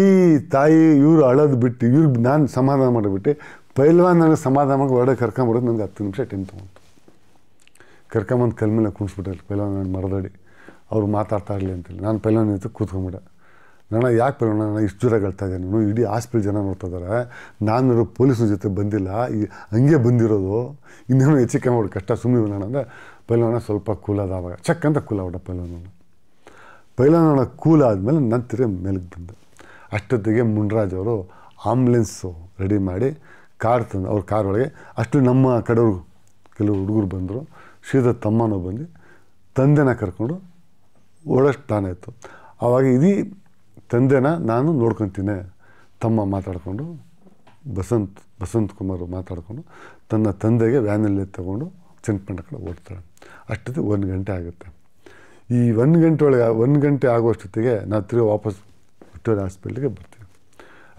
ತಾಯಿ ಇವರು ಅಳೋದು ಬಿಟ್ಟು ಇವ್ರು ನಾನು ಸಮಾಧಾನ ಮಾಡಿಬಿಟ್ಟು ಪೈಲ್ವಾನ್ ನನಗೆ ಸಮಾಧಾನವಾಗಿ ಹೊರಡೆ ಕರ್ಕೊಂಬರೋದು ನನಗೆ ಹತ್ತು ನಿಮಿಷ ಟೈಮ್ ತೊಗೊಂಡು ಕರ್ಕೊಂಬಂದು ಕಲ್ ಮೇಲೆ ಕುಣಿಸ್ಬಿಟ್ರಿ ಪೈಲ್ವಾನ್ ನಾನು ಅವ್ರು ಮಾತಾಡ್ತಾ ಇರಲಿ ಅಂತೇಳಿ ನಾನು ಪೈಲ್ವಾನ್ ಜೊತೆ ಕೂತ್ಕೊಂಬಿಡ ನಾನು ಯಾಕೆ ಪೈಲ್ವಾನ ನಾನು ಇಷ್ಟು ಜೋರಾಗಿ ಹೇಳ್ತಾ ಇದ್ದೀನಿ ಇಡೀ ಹಾಸ್ಪಿಟ್ಲ್ ಜನ ನೋಡ್ತಾ ಇದ್ದಾರೆ ನಾನು ಪೊಲೀಸ್ನ ಜೊತೆ ಬಂದಿಲ್ಲ ಈ ಹಂಗೆ ಬಂದಿರೋದು ಇನ್ನೇನು ಹೆಚ್ಚಿಗೆ ಮಾಡಿ ಕಷ್ಟ ಸುಮ್ಮನೆ ನಾನು ಅಂದರೆ ಪೈಲ್ವಾನ ಸ್ವಲ್ಪ ಕೂಲಾದ ಆವಾಗ ಚಕ್ ಅಂತ ಕೂಲಾಬಿಡ ಪೈಲ್ವಾನ ಪೈಲ್ವಾನ ಕೂಲ್ ಆದಮೇಲೆ ನಾನು ತಿರುಗಿ ಮೇಲಕ್ಕೆ ಬಂದೆ ಅಷ್ಟೊತ್ತಿಗೆ ಮುನ್ರಾಜ್ ಅವರು ಆಂಬ್ಲೆನ್ಸು ರೆಡಿ ಮಾಡಿ ಕಾರ್ ತಂದು ಅವ್ರ ಕಾರ್ ಒಳಗೆ ಅಷ್ಟು ನಮ್ಮ ಕಡೆಯವರು ಕೆಲವು ಹುಡುಗರು ಬಂದರು ಸೀದಾ ತಮ್ಮನೂ ಬಂದು ತಂದೆನ ಕರ್ಕೊಂಡು ಓಡೋಷ್ಟು ತಾನೇ ಇತ್ತು ಆವಾಗ ಇಡೀ ತಂದೆನ ನಾನು ನೋಡ್ಕೊತೀನಿ ತಮ್ಮ ಮಾತಾಡಿಕೊಂಡು ಬಸಂತ್ ಬಸಂತ್ ಕುಮಾರ್ ಮಾತಾಡಿಕೊಂಡು ತನ್ನ ತಂದೆಗೆ ವ್ಯಾನಲ್ಲಿ ತಗೊಂಡು ಚನ್ನಪಣ್ಣ ಕಡೆ ಓಡ್ತಾಳೆ ಅಷ್ಟೊತ್ತು ಒಂದು ಗಂಟೆ ಆಗುತ್ತೆ ಈ ಒಂದು ಗಂಟೆ ಒಳಗೆ ಒಂದು ಗಂಟೆ ಆಗೋಷ್ಟೊತ್ತಿಗೆ ನಾ ತಿರುಗಿ ವಾಪಸ್ ವಿಕ್ಟೋರಿಯಾ ಹಾಸ್ಪಿಟ್ಲಿಗೆ ಬರ್ತೀನಿ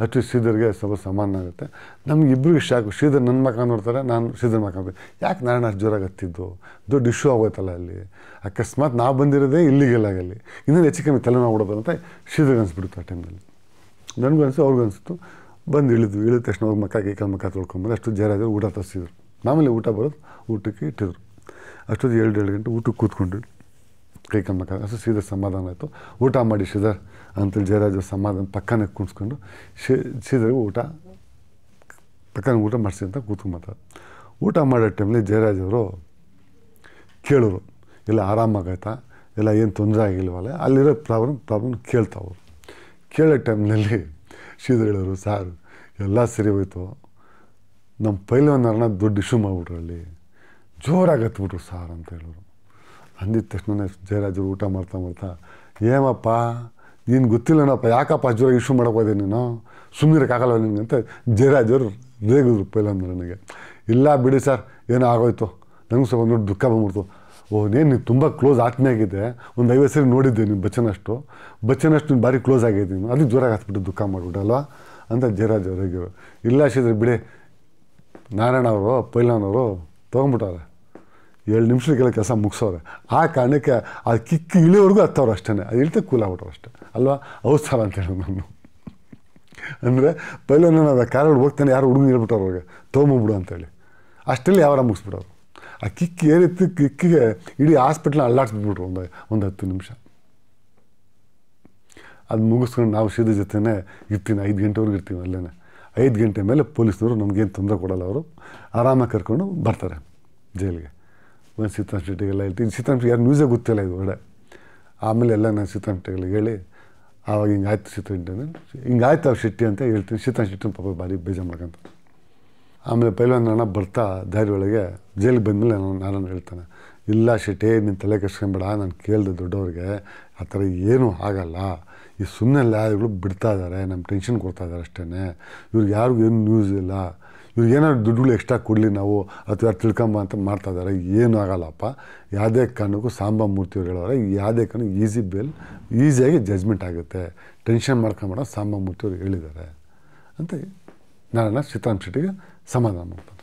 ಅಷ್ಟು ಶ್ರೀಧರ್ಗೆ ಸ್ವಲ್ಪ ಸಮಾನ ಆಗುತ್ತೆ ನಮಗಿಬ್ಬರಿಗೆ ಶಾಕು ಶ್ರೀಧರ್ ನನ್ನ ಮಕ್ಕ ನೋಡ್ತಾರೆ ನಾನು ಶ್ರೀಧರ್ ಮಕ್ಕ ಯಾಕೆ ನಾರಾಯಣ ಅಷ್ಟು ಜೋರಾಗಿ ಹತ್ತಿದ್ದು ದೊಡ್ಡ ಇಶ್ಯೂ ಆಗೋಯ್ತಲ್ಲ ಅಲ್ಲಿ ಅಕಸ್ಮಾತ್ ನಾವು ಬಂದಿರೋದೇ ಇಲ್ಲಿಗೆಲ್ಲ ಆಗಲಿ ಇನ್ನೊಂದು ಹೆಚ್ಚು ಕಮ್ಮಿ ತಲೆನೋವು ನಾವು ಅಂತ ಶ್ರೀಧರ್ಗೆ ಅನಿಸ್ಬಿಡುತ್ತೆ ಆ ಟೈಮಲ್ಲಿ ನನಗೂ ಅನಿಸ್ತು ಅವ್ರಿಗೂ ಅನಿಸ್ತು ಬಂದು ಇಳಿದ್ವಿ ಇಳಿದ ತಕ್ಷಣ ಹೋಗಿ ಮಕ್ಕ ಕೈ ಮಕ್ಕ ತೊಳ್ಕೊಂಬಂದು ಅಷ್ಟು ಜರಾದ್ರು ಊಟ ತರಿಸಿದ್ರು ಮಾಮೂಲಿ ಊಟ ಬರೋದು ಊಟಕ್ಕೆ ಇಟ್ಟಿದ್ರು ಅಷ್ಟೊತ್ತು ಎರಡು ಎರಡು ಗಂಟೆ ಊಟಕ್ಕೆ ಕೂತ್ಕೊಂಡ್ರು ಕೈ ಕಮ್ಮಕ್ಕ ಅಷ್ಟು ಸೀದಾ ಸಮಾಧಾನ ಆಯಿತು ಊಟ ಮಾಡಿ ಶ್ರೀಧರ್ ಅಂತೇಳಿ ಜಯರಾಜ ಸಮಾಧಾನ ಪಕ್ಕನೇ ಕುಣಿಸ್ಕೊಂಡು ಶಿ ಶ್ರೀಧರ್ಗೆ ಊಟ ಪಕ್ಕನ ಊಟ ಮಾಡಿಸಿ ಅಂತ ಕೂತ್ಕೊಂಬತ್ತಾರೆ ಊಟ ಮಾಡೋ ಟೈಮಲ್ಲಿ ಜಯರಾಜ್ ಅವರು ಕೇಳೋರು ಎಲ್ಲ ಆರಾಮಾಗೈತಾ ಎಲ್ಲ ಏನು ತೊಂದರೆ ಆಗಿಲ್ವಲ್ಲ ಅಲ್ಲಿರೋ ಪ್ರಾಬ್ಲಮ್ ಪ್ರಾಬ್ಲಮ್ ಕೇಳ್ತಾವ್ರು ಕೇಳೋ ಟೈಮ್ನಲ್ಲಿ ಶ್ರೀಧರ್ ಹೇಳೋರು ಸಾರ್ ಎಲ್ಲ ಸರಿ ಹೋಯ್ತು ನಮ್ಮ ಪೈಲವನ್ನ ದೊಡ್ಡ ಇಶ್ಯೂ ಮಾಡಿಬಿಟ್ರು ಅಲ್ಲಿ ಜೋರಾಗಿ ಹತ್ಬಿಟ್ರು ಸಾರ್ ಅಂತ ಹೇಳೋರು ಅಂದಿದ ತಕ್ಷಣ ಜಯರಾಜರು ಊಟ ಮಾಡ್ತಾ ಮಾಡ್ತಾ ಏಮಪ್ಪ ನೀನು ಗೊತ್ತಿಲ್ಲನಪ್ಪ ಯಾಕಪ್ಪ ಜ್ವರ ಇಶ್ಯೂ ಮಾಡೋಕೋದೆ ನೀನು ಸುಮ್ಮನಿರೋಕ್ಕಾಗಲ್ಲ ನಿನಗೆ ಅಂತ ಜಯರಾಜರು ರೇಗಿದ್ರು ಪೈಲ ನನಗೆ ಇಲ್ಲ ಬಿಡಿ ಸರ್ ಏನೋ ಆಗೋಯ್ತು ನನಗೆ ಸ್ವಲ್ಪ ನೋಡಿ ದುಃಖ ಬಂದ್ಬಿಡ್ತು ಓ ನೀನು ನೀವು ತುಂಬ ಕ್ಲೋಸ್ ಆತ್ಮೀಯ ಆಗಿದೆ ಒಂದು ಐವತ್ತು ಸರಿ ನೋಡಿದ್ದೆ ನೀನು ಬಚ್ಚನಷ್ಟು ಬಚ್ಚನಷ್ಟು ನೀನು ಭಾರಿ ಕ್ಲೋಸ್ ಆಗಿದ್ದೆ ನೀನು ಅದಕ್ಕೆ ಜ್ವರ ಹಾಕ್ಬಿಟ್ಟು ದುಃಖ ಮಾಡಿಬಿಟ್ಟಲ್ವಾ ಅಂತ ಜಯರಾಜ್ ಅವ್ರಿಗೆ ಇಲ್ಲ ಶಿದ್ರೆ ಬಿಡಿ ನಾರಾಯಣ ಅವರು ಪೈಲಾನವರು ತೊಗೊಂಬಿಟ್ಟಾರೆ ಏಳು ನಿಮಿಷಗಳ ಕೆಲಸ ಮುಗಿಸೋರೆ ಆ ಕಾರಣಕ್ಕೆ ಆ ಕಿಕ್ ಇಳಿಯವರೆಗೂ ಹತ್ತವ್ರು ಅಷ್ಟೇ ಅದು ಇಳಿತ ಆಗ್ಬಿಟ್ರು ಅಷ್ಟೇ ಅಲ್ವಾ ಅವಸ್ಥಾರ ಅಂತ ಹೇಳೋದು ನಾನು ಅಂದರೆ ಪೈಲೆ ನಾನು ಕಾರ್ ಹೋಗ್ತಾನೆ ಯಾರು ಹುಡುಗಿ ಹೇಳ್ಬಿಟ್ಟವ್ರು ಅವ್ರಿಗೆ ತೊಗೊಂಬಿಡು ಅಂತೇಳಿ ಅಷ್ಟೆಲ್ಲ ಯಾವಾರ ಮುಗಿಸ್ಬಿಡೋರು ಆ ಕಿಕ್ ಏರಿತ್ತು ಕಿಕ್ಕಿಗೆ ಇಡೀ ಹಾಸ್ಪಿಟ್ಲ ಅಲ್ಲಾಡ್ಸ್ಬಿಟ್ಬಿಟ್ರು ಒಂದು ಒಂದು ಹತ್ತು ನಿಮಿಷ ಅದು ಮುಗಿಸ್ಕೊಂಡು ನಾವು ಸೀದ ಜೊತೆನೇ ಇರ್ತೀನಿ ಐದು ಗಂಟೆವರೆಗೂ ಇರ್ತೀವಿ ಅಲ್ಲೇ ಐದು ಗಂಟೆ ಮೇಲೆ ಪೊಲೀಸ್ನವರು ನಮಗೇನು ತೊಂದರೆ ಕೊಡಲ್ಲ ಅವರು ಆರಾಮಾಗಿ ಕರ್ಕೊಂಡು ಬರ್ತಾರೆ ಜೈಲಿಗೆ ಒಂದು ಸೀತಾಂ ಶೆಟ್ಟಿಗೆಲ್ಲ ಹೇಳ್ತೀನಿ ಸೀತಾಂ ಯಾರು ನ್ಯೂಸೇ ಗೊತ್ತಿಲ್ಲ ಇದು ಒಳ್ಳೆ ಆಮೇಲೆ ಎಲ್ಲ ನಾನು ಸೀತಾಂ ಶೆಟ್ಟಿಗಳಿಗೆ ಹೇಳಿ ಆವಾಗ ಆಯ್ತು ಸೀತಾ ಶೆಟ್ಟಿ ಅಂದರೆ ಆಯ್ತು ಅವ್ರ ಶೆಟ್ಟಿ ಅಂತ ಹೇಳ್ತೀನಿ ಸೀತಾಂ ಶೆಟ್ಟಿನ ಪಾಪ ಭಾರಿ ಬೇಜಾರು ಮಾಡ್ಕೊಂತ ಆಮೇಲೆ ಪೈಲ್ವಾನ್ ಅಣ್ಣ ಬರ್ತಾ ದಾರಿ ಒಳಗೆ ಜೈಲಿಗೆ ಬಂದಮೇಲೆ ನಾನು ನಾನು ಹೇಳ್ತಾನೆ ಇಲ್ಲ ಶೆಟ್ಟಿ ನಿನ್ನ ತಲೆ ಕೆಡ್ಸ್ಕೊಂಬೇಡ ನಾನು ಕೇಳಿದೆ ದೊಡ್ಡವ್ರಿಗೆ ಆ ಥರ ಏನೂ ಆಗಲ್ಲ ಈ ಸುಮ್ಮನೆ ಲಾಗಳು ಬಿಡ್ತಾ ಇದ್ದಾರೆ ನಮ್ಮ ಟೆನ್ಷನ್ ಕೊಡ್ತಾ ಇದ್ದಾರೆ ಅಷ್ಟೇ ಇವ್ರಿಗೆ ಯಾರಿಗೂ ಏನು ನ್ಯೂಸ್ ಇಲ್ಲ ಇವ್ರು ಏನಾದ್ರು ದುಡ್ಡುಗಳು ಎಕ್ಸ್ಟ್ರಾ ಕೊಡಲಿ ನಾವು ಅಥವಾ ಯಾರು ತಿಳ್ಕೊಂಬ ಅಂತ ಮಾಡ್ತಾ ಇದ್ದಾರೆ ಏನೂ ಆಗೋಲ್ಲಪ್ಪ ಯಾವುದೇ ಕಾರಣಕ್ಕೂ ಸಾಂಬಾ ಮೂರ್ತಿಯವ್ರು ಹೇಳೋರೆ ಯಾವುದೇ ಕಾರಣ ಈಸಿ ಬೇಲ್ ಈಸಿಯಾಗಿ ಜಜ್ಮೆಂಟ್ ಆಗುತ್ತೆ ಟೆನ್ಷನ್ ಮಾಡ್ಕೊಂಬೇಡ ಸಾಂಬಾ ಮೂರ್ತಿಯವ್ರು ಹೇಳಿದ್ದಾರೆ ಅಂತ ನಾನು ಸೀತಾರಾಮ್ ಶೆಟ್ಟಿಗೆ ಸಮಾಧಾನ ಮಾಡ್ತಾರೆ